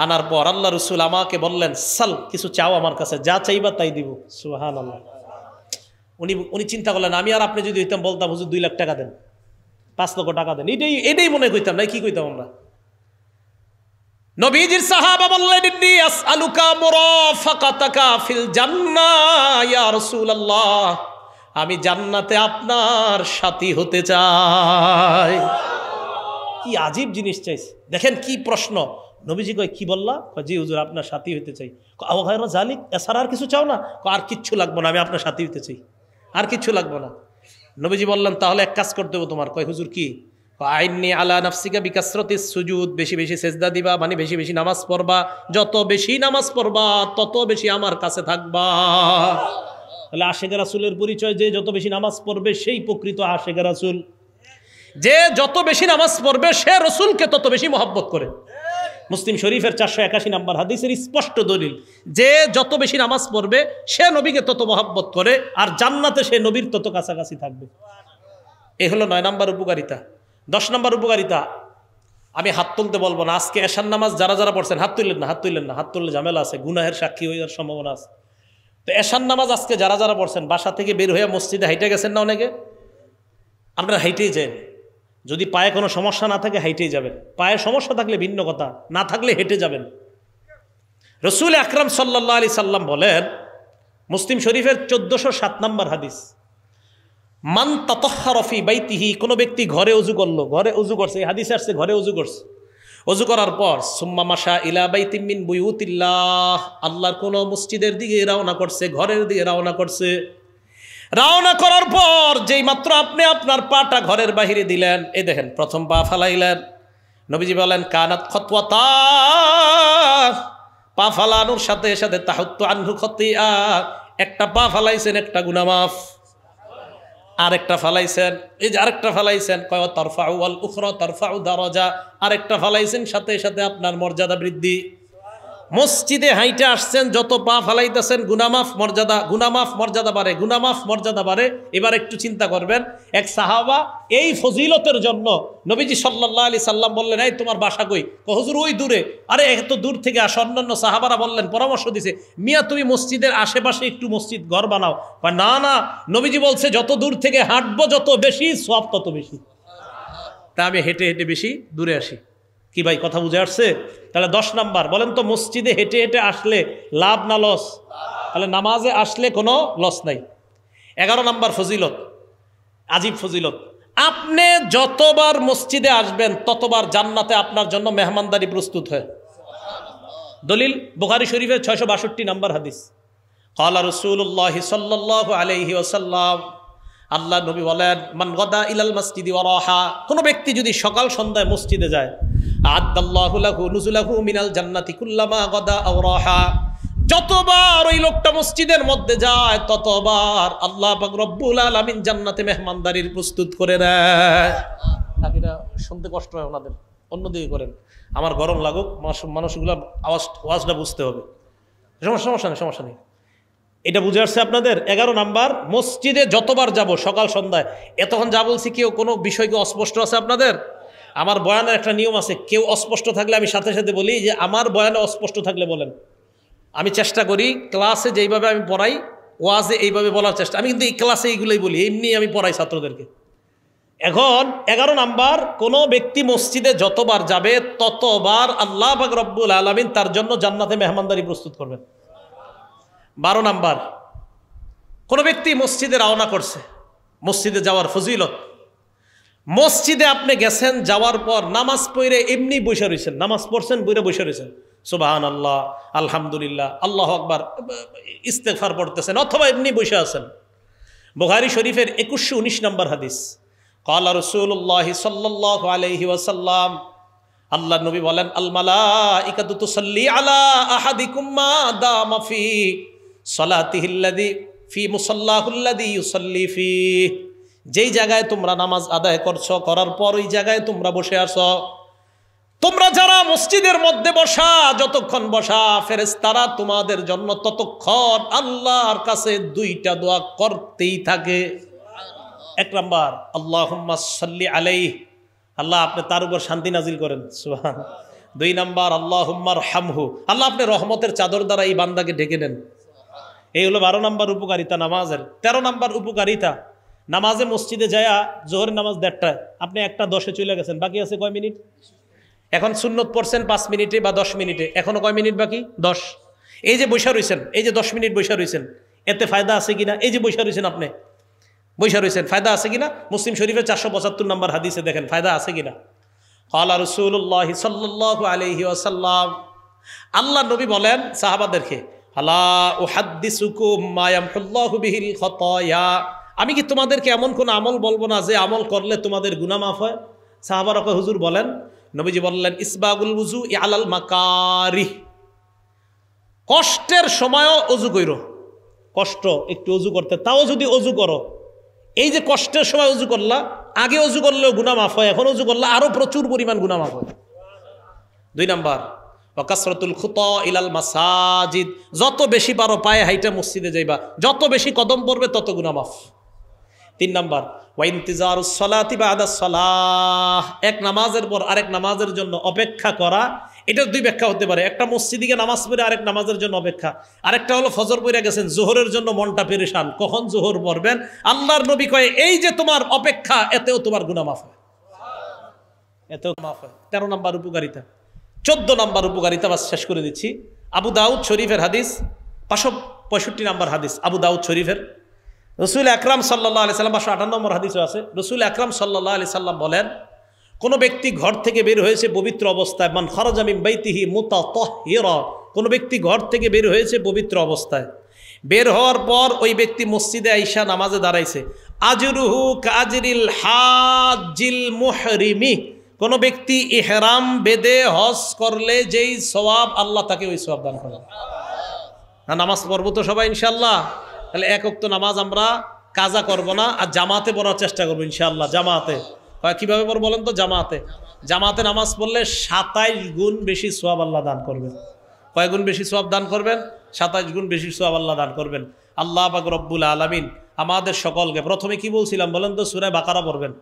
আনার পর আল্লাহ রসুল আমাকে বললেন সাল কিছু চাও আমার কাছে যা চাইবা তাই দিব সুহান আল্লাহ উনি উনি চিন্তা করলেন আমি আর আপনি যদি হইতাম বলতাম হুজুর দুই লাখ টাকা দেন পাঁচ লক্ষ টাকা দেন এটাই এটাই মনে করতাম না কি কইতাম আমরা নবীজির সাহাবা বললেন ইন্নি আসআলুকা মুরাফাকাতাকা ফিল জান্নাহ ইয়া রাসূলুল্লাহ আমি জান্নাতে আপনার সাথী হতে চাই কি আজীব জিনিস চাইছে দেখেন কি প্রশ্ন নবীজি কয় কি বললা জি হুজুর আপনার সাথী হতে চাই আবহাওয়া জালিক এছাড়া আর কিছু চাও না আর কিচ্ছু লাগবো না আমি আপনার সাথী হতে চাই আর কিচ্ছু লাগবো না নবীজি বললেন তাহলে এক কাজ করতে দেবো তোমার কয় হুজুর কি নিয়ে আলা নাফসিকা বিকাশরতি সুযুদ বেশি বেশি সেজদা দিবা মানে বেশি বেশি নামাজ পড়বা যত বেশি নামাজ পড়বা তত বেশি আমার কাছে থাকবা তাহলে আশেখ রাসুলের পরিচয় যে যত বেশি নামাজ পড়বে সেই প্রকৃত আশেখ রাসুল যে যত বেশি নামাজ পড়বে সে রসুলকে তত বেশি মহব্বত করে মুসলিম শরীফের চারশো একাশি নাম্বার হাদিসের স্পষ্ট দলিল যে যত বেশি নামাজ পড়বে সে নবীকে তত মহব্বত করে আর জান্নাতে সে নবীর তত কাছাকাছি থাকবে এ হলো নয় নাম্বার উপকারিতা দশ নাম্বার উপকারিতা আমি হাত তুলতে বলবো না আজকে এশার নামাজ যারা যারা পড়ছেন হাত তুললেন না হাত তুললেন না হাত তুললে ঝামেলা আছে গুনাহের সাক্ষী হয়ে যাওয়ার সম্ভাবনা আছে তো এশার নামাজ আজকে যারা যারা পড়ছেন বাসা থেকে বের হয়ে মসজিদে হাইটে গেছেন না অনেকে আপনারা হাইটেই যাই যদি পায়ে কোনো সমস্যা না থাকে হাইটেই যাবেন পায়ে সমস্যা থাকলে ভিন্ন কথা না থাকলে হেঁটে যাবেন রসুল আকরাম সাল্লা আলি সাল্লাম বলেন মুসলিম শরীফের চোদ্দশো সাত নম্বর হাদিস মান ততহা রফি বাইতিহি কোনো ব্যক্তি ঘরে উজু করলো ঘরে উজু করছে এই হাদিস আসছে ঘরে উজু করছে অজু করার পর সুম্মা মাসা ইলাবাই তিম্মিন বুয়ুতিল্লাহ আল্লাহর কোনো মসজিদের দিকে রওনা করছে ঘরের দিকে রওনা করছে রওনা করার পর যেই মাত্র আপনি আপনার পাটা ঘরের বাহিরে দিলেন এই দেখেন প্রথম পা ফালাইলেন নবীজি বলেন কানাত খতুয়াত পা ফালানোর সাথে সাথে তাহত্ত আনহু খতিয়া একটা পা ফালাইছেন একটা গুনামাফ আরেকটা ফালাইছেন এই যে আরেকটা ফালাইছেন কয় তরফা উল উখরা তরফা উদারজা আরেকটা ফালাইছেন সাথে সাথে আপনার মর্যাদা বৃদ্ধি মসজিদে হাইটে আসছেন যত পা ফালাইতেছেন গুনামাফ মর্যাদা গুনামাফ মর্যাদা বাড়ে গুনামাফ মর্যাদা বাড়ে এবার একটু চিন্তা করবেন এক সাহাবা এই ফজিলতের জন্য নবীজি সাল্লাহ আলি সাল্লাম বললেন এই তোমার বাসা কই কহজুর ওই দূরে আরে এত দূর থেকে আস অন্যান্য সাহাবারা বললেন পরামর্শ দিছে মিয়া তুমি মসজিদের আশেপাশে একটু মসজিদ ঘর বানাও বা না না নবীজি বলছে যত দূর থেকে হাঁটবো যত বেশি সব তত বেশি তা আমি হেঁটে হেঁটে বেশি দূরে আসি কি ভাই কথা বুঝে আসছে তাহলে দশ নাম্বার বলেন তো মসজিদে হেঁটে হেঁটে আসলে লাভ না লস তাহলে নামাজে আসলে কোনো লস নাই এগারো নাম্বার ফজিলত আজিব ফজিলত আপনি যতবার মসজিদে আসবেন ততবার জান্নাতে আপনার জন্য মেহমানদারি প্রস্তুত হয় দলিল বুখারি শরীফের ছয়শো বাষট্টি নাম্বার হাদিস কলা রসুল্লাহ সাল্লাহ আলহি ওসাল্লাম আল্লাহ নবী বলেন মান গদা ইলাল মসজিদি ওরাহা কোনো ব্যক্তি যদি সকাল সন্ধ্যায় মসজিদে যায় আদাল্লাহুলাহু নুজুলাহু মিনাল জান্নাতি কুল্লামা গদা আওরাহা যতবার ওই লোকটা মসজিদের মধ্যে যায় ততবার আল্লাহ রব্বুল আলমিন জান্নাতে মেহমানদারির প্রস্তুত করে দেয় বাকিরা শুনতে কষ্ট হয় ওনাদের অন্যদিকে করেন আমার গরম লাগুক মানুষগুলো আওয়াজ আওয়াজটা বুঝতে হবে সমস্যা সমস্যা নেই সমস্যা নেই এটা বুঝে আসছে আপনাদের এগারো নাম্বার মসজিদে যতবার যাব সকাল সন্ধ্যায় এতক্ষণ যা বলছি কেউ কোনো বিষয় কি অস্পষ্ট আছে আপনাদের আমার বয়ানের একটা নিয়ম আছে কেউ অস্পষ্ট থাকলে আমি সাথে সাথে বলি যে আমার বয়ানে অস্পষ্ট থাকলে বলেন আমি চেষ্টা করি ক্লাসে যেইভাবে আমি পড়াই ওয়াজে এইভাবে বলার চেষ্টা আমি কিন্তু এই ক্লাসে এইগুলোই বলি এমনি আমি পড়াই ছাত্রদেরকে এখন এগারো নাম্বার কোনো ব্যক্তি মসজিদে যতবার যাবে ততবার আল্লাহ বাক রব্বুল আলমিন তার জন্য জান্নাতে মেহমানদারি প্রস্তুত করবেন বারো নাম্বার কোনো ব্যক্তি মসজিদে রওনা করছে মসজিদে যাওয়ার ফজিলত মসজিদে আপনি গেছেন যাওয়ার পর নামাজ পড়ে এমনি বসে রয়েছেন নামাজ পড়ছেন বইরে বসে রয়েছেন সুবাহান আল্লাহ আলহামদুলিল্লাহ আল্লাহ আকবার ইস্তেফার পড়তেছেন অথবা এমনি বসে আছেন বোহারি শরীফের একুশশো উনিশ নম্বর হাদিস কালা রসুল্লাহ সাল্লাহ আলহি ওসাল্লাম আল্লাহ নবী বলেন আলমালা তুসল্লি আলা আহাদি কুম্মা দা মাফি সলাতিহিল্লাদি ফি মুসল্লাহুল্লাদি ইউসল্লি ফি যেই জায়গায় তোমরা নামাজ আদায় করছো করার পর ওই জায়গায় তোমরা বসে আস তোমরা যারা মসজিদের মধ্যে বসা যতক্ষণ বসা ফেরেস তারা তোমাদের জন্য ততক্ষণ আল্লাহর কাছে দুইটা দোয়া করতেই থাকে এক নম্বর আল্লাহ সাল্লি আলাই আল্লাহ আপনি তার উপর শান্তি নাজিল করেন সুহান দুই নম্বর আল্লাহ হুম্মার হামহু আল্লাহ আপনি রহমতের চাদর দ্বারা এই বান্দাকে ঢেকে নেন এই হলো বারো নম্বর উপকারিতা নামাজের তেরো নম্বর উপকারিতা নামাজে মসজিদে যায়া জোহরের নামাজ দেড়টা আপনি একটা দশে চলে গেছেন বাকি আছে কয় মিনিট এখন শূন্যত পড়ছেন পাঁচ মিনিটে বা দশ মিনিটে এখনও কয় মিনিট বাকি দশ এই যে বৈশা রয়েছেন এই যে দশ মিনিট বৈশা রয়েছেন এতে ফায়দা আছে কিনা এই যে বৈশা রয়েছেন আপনি বৈশা রয়েছেন ফায়দা আছে কিনা মুসলিম শরীফের চারশো পঁচাত্তর নম্বর হাদিসে দেখেন ফায়দা আছে কিনা হলা রসুল্লাহ সাল্লাহ আলহি আসাল্লাম আল্লাহ নবী বলেন সাহাবাদেরকে হালা ও হাদিস আমি কি তোমাদেরকে এমন কোনো আমল বলবো না যে আমল করলে তোমাদের গুণা মাফ হয় সাহাবারক হুজুর বলেন নবীজি বললেন ইসবাগুল উজু ই আলাল মাকারি কষ্টের সময়ও অজু কইর কষ্ট একটু অজু করতে তাও যদি অজু করো এই যে কষ্টের সময় অজু করলা আগে অজু করলেও গুণা মাফ হয় এখন অজু করলে আরও প্রচুর পরিমাণ গুণা মাফ হয় দুই নাম্বার অকাসরতুল খুত ইলাল মাসাজিদ যত বেশি পারো পায়ে হাইটা মসজিদে যাইবা যত বেশি কদম পড়বে তত গুণা মাফ তিন নাম্বার এক নামাজের পর আরেক নামাজের জন্য অপেক্ষা করা এটার দুই ব্যাখ্যা হতে পারে একটা মসজিদিকে নামাজ পড়ে আরেক নামাজের জন্য অপেক্ষা আরেকটা হলো ফজর পড়ে গেছেন জোহরের জন্য মনটা পেরেশান কখন জোহর পড়বেন আল্লাহর নবী কয়ে এই যে তোমার অপেক্ষা এতেও তোমার গুণা মাফ হয় এতেও মাফ হয় তেরো নাম্বার উপকারিতা চোদ্দ নাম্বার উপকারিতা বা শেষ করে দিচ্ছি আবু দাউদ শরীফের হাদিস পাঁচশো পঁয়ষট্টি নাম্বার হাদিস আবু দাউদ শরীফের রসুল আকরাম সাল্লাহ আলি সাল্লাম পাঁচশো আটান্ন নম্বর হাদিসও আছে রসুল আকরাম সাল্লাহ আলি সাল্লাম বলেন কোনো ব্যক্তি ঘর থেকে বের হয়েছে পবিত্র অবস্থায় মান খরজামিম বৈতিহি মুতা তহির কোনো ব্যক্তি ঘর থেকে বের হয়েছে পবিত্র অবস্থায় বের হওয়ার পর ওই ব্যক্তি মসজিদে আইসা নামাজে দাঁড়াইছে আজরুহু কাজরিল হাজিল মুহরিমি কোনো ব্যক্তি ইহরাম বেদে হজ করলে যেই সবাব আল্লাহ তাকে ওই সবাব দান করেন নামাজ পর্ব তো সবাই ইনশাল্লাহ তাহলে এক অক্ত নামাজ আমরা কাজা করব না আর জামাতে পড়ার চেষ্টা করবো ইনশাল্লাহ জামাতে কীভাবে পর বলেন তো জামাতে জামাতে নামাজ পড়লে সাতাইশ গুণ বেশি সোয়াব আল্লাহ দান করবেন কয়েকগুণ গুণ বেশি সোয়াব দান করবেন সাতাইশ গুণ বেশি সোয়াব আল্লাহ দান করবেন আল্লাহ পাক রব্বুল আলমিন আমাদের সকলকে প্রথমে কি বলছিলাম বলেন তো সুরায় বাকারা পড়বেন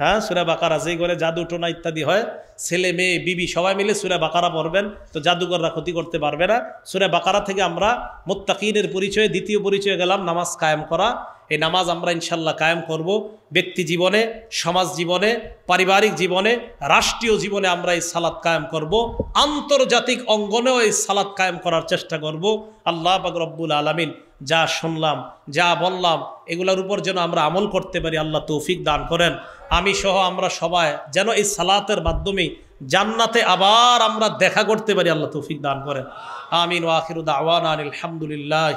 হ্যাঁ সুরা বাকারা যেই ঘরে জাদু টোনা ইত্যাদি হয় ছেলে মেয়ে বিবি সবাই মিলে সুরা বাকারা পড়বেন তো জাদুঘররা ক্ষতি করতে পারবে না সুরা বাকারা থেকে আমরা মোত্তাকিনের পরিচয়ে দ্বিতীয় পরিচয়ে গেলাম নামাজ কায়েম করা এই নামাজ আমরা ইনশাল্লাহ কায়েম করব ব্যক্তি জীবনে সমাজ জীবনে পারিবারিক জীবনে রাষ্ট্রীয় জীবনে আমরা এই সালাদ কায়েম করব আন্তর্জাতিক অঙ্গনেও এই সালাদ কায়েম করার চেষ্টা করব আল্লাহ বাকরব্বুল আলমিন যা শুনলাম যা বললাম এগুলোর উপর যেন আমরা আমল করতে পারি আল্লাহ তৌফিক দান করেন আমি সহ আমরা সবাই যেন এই সালাতের মাধ্যমে জান্নাতে আবার আমরা দেখা করতে পারি আল্লাহ তৌফিক দান করেন আমিন ওয়াখিরুদ আওয়ান আলহামদুলিল্লাহ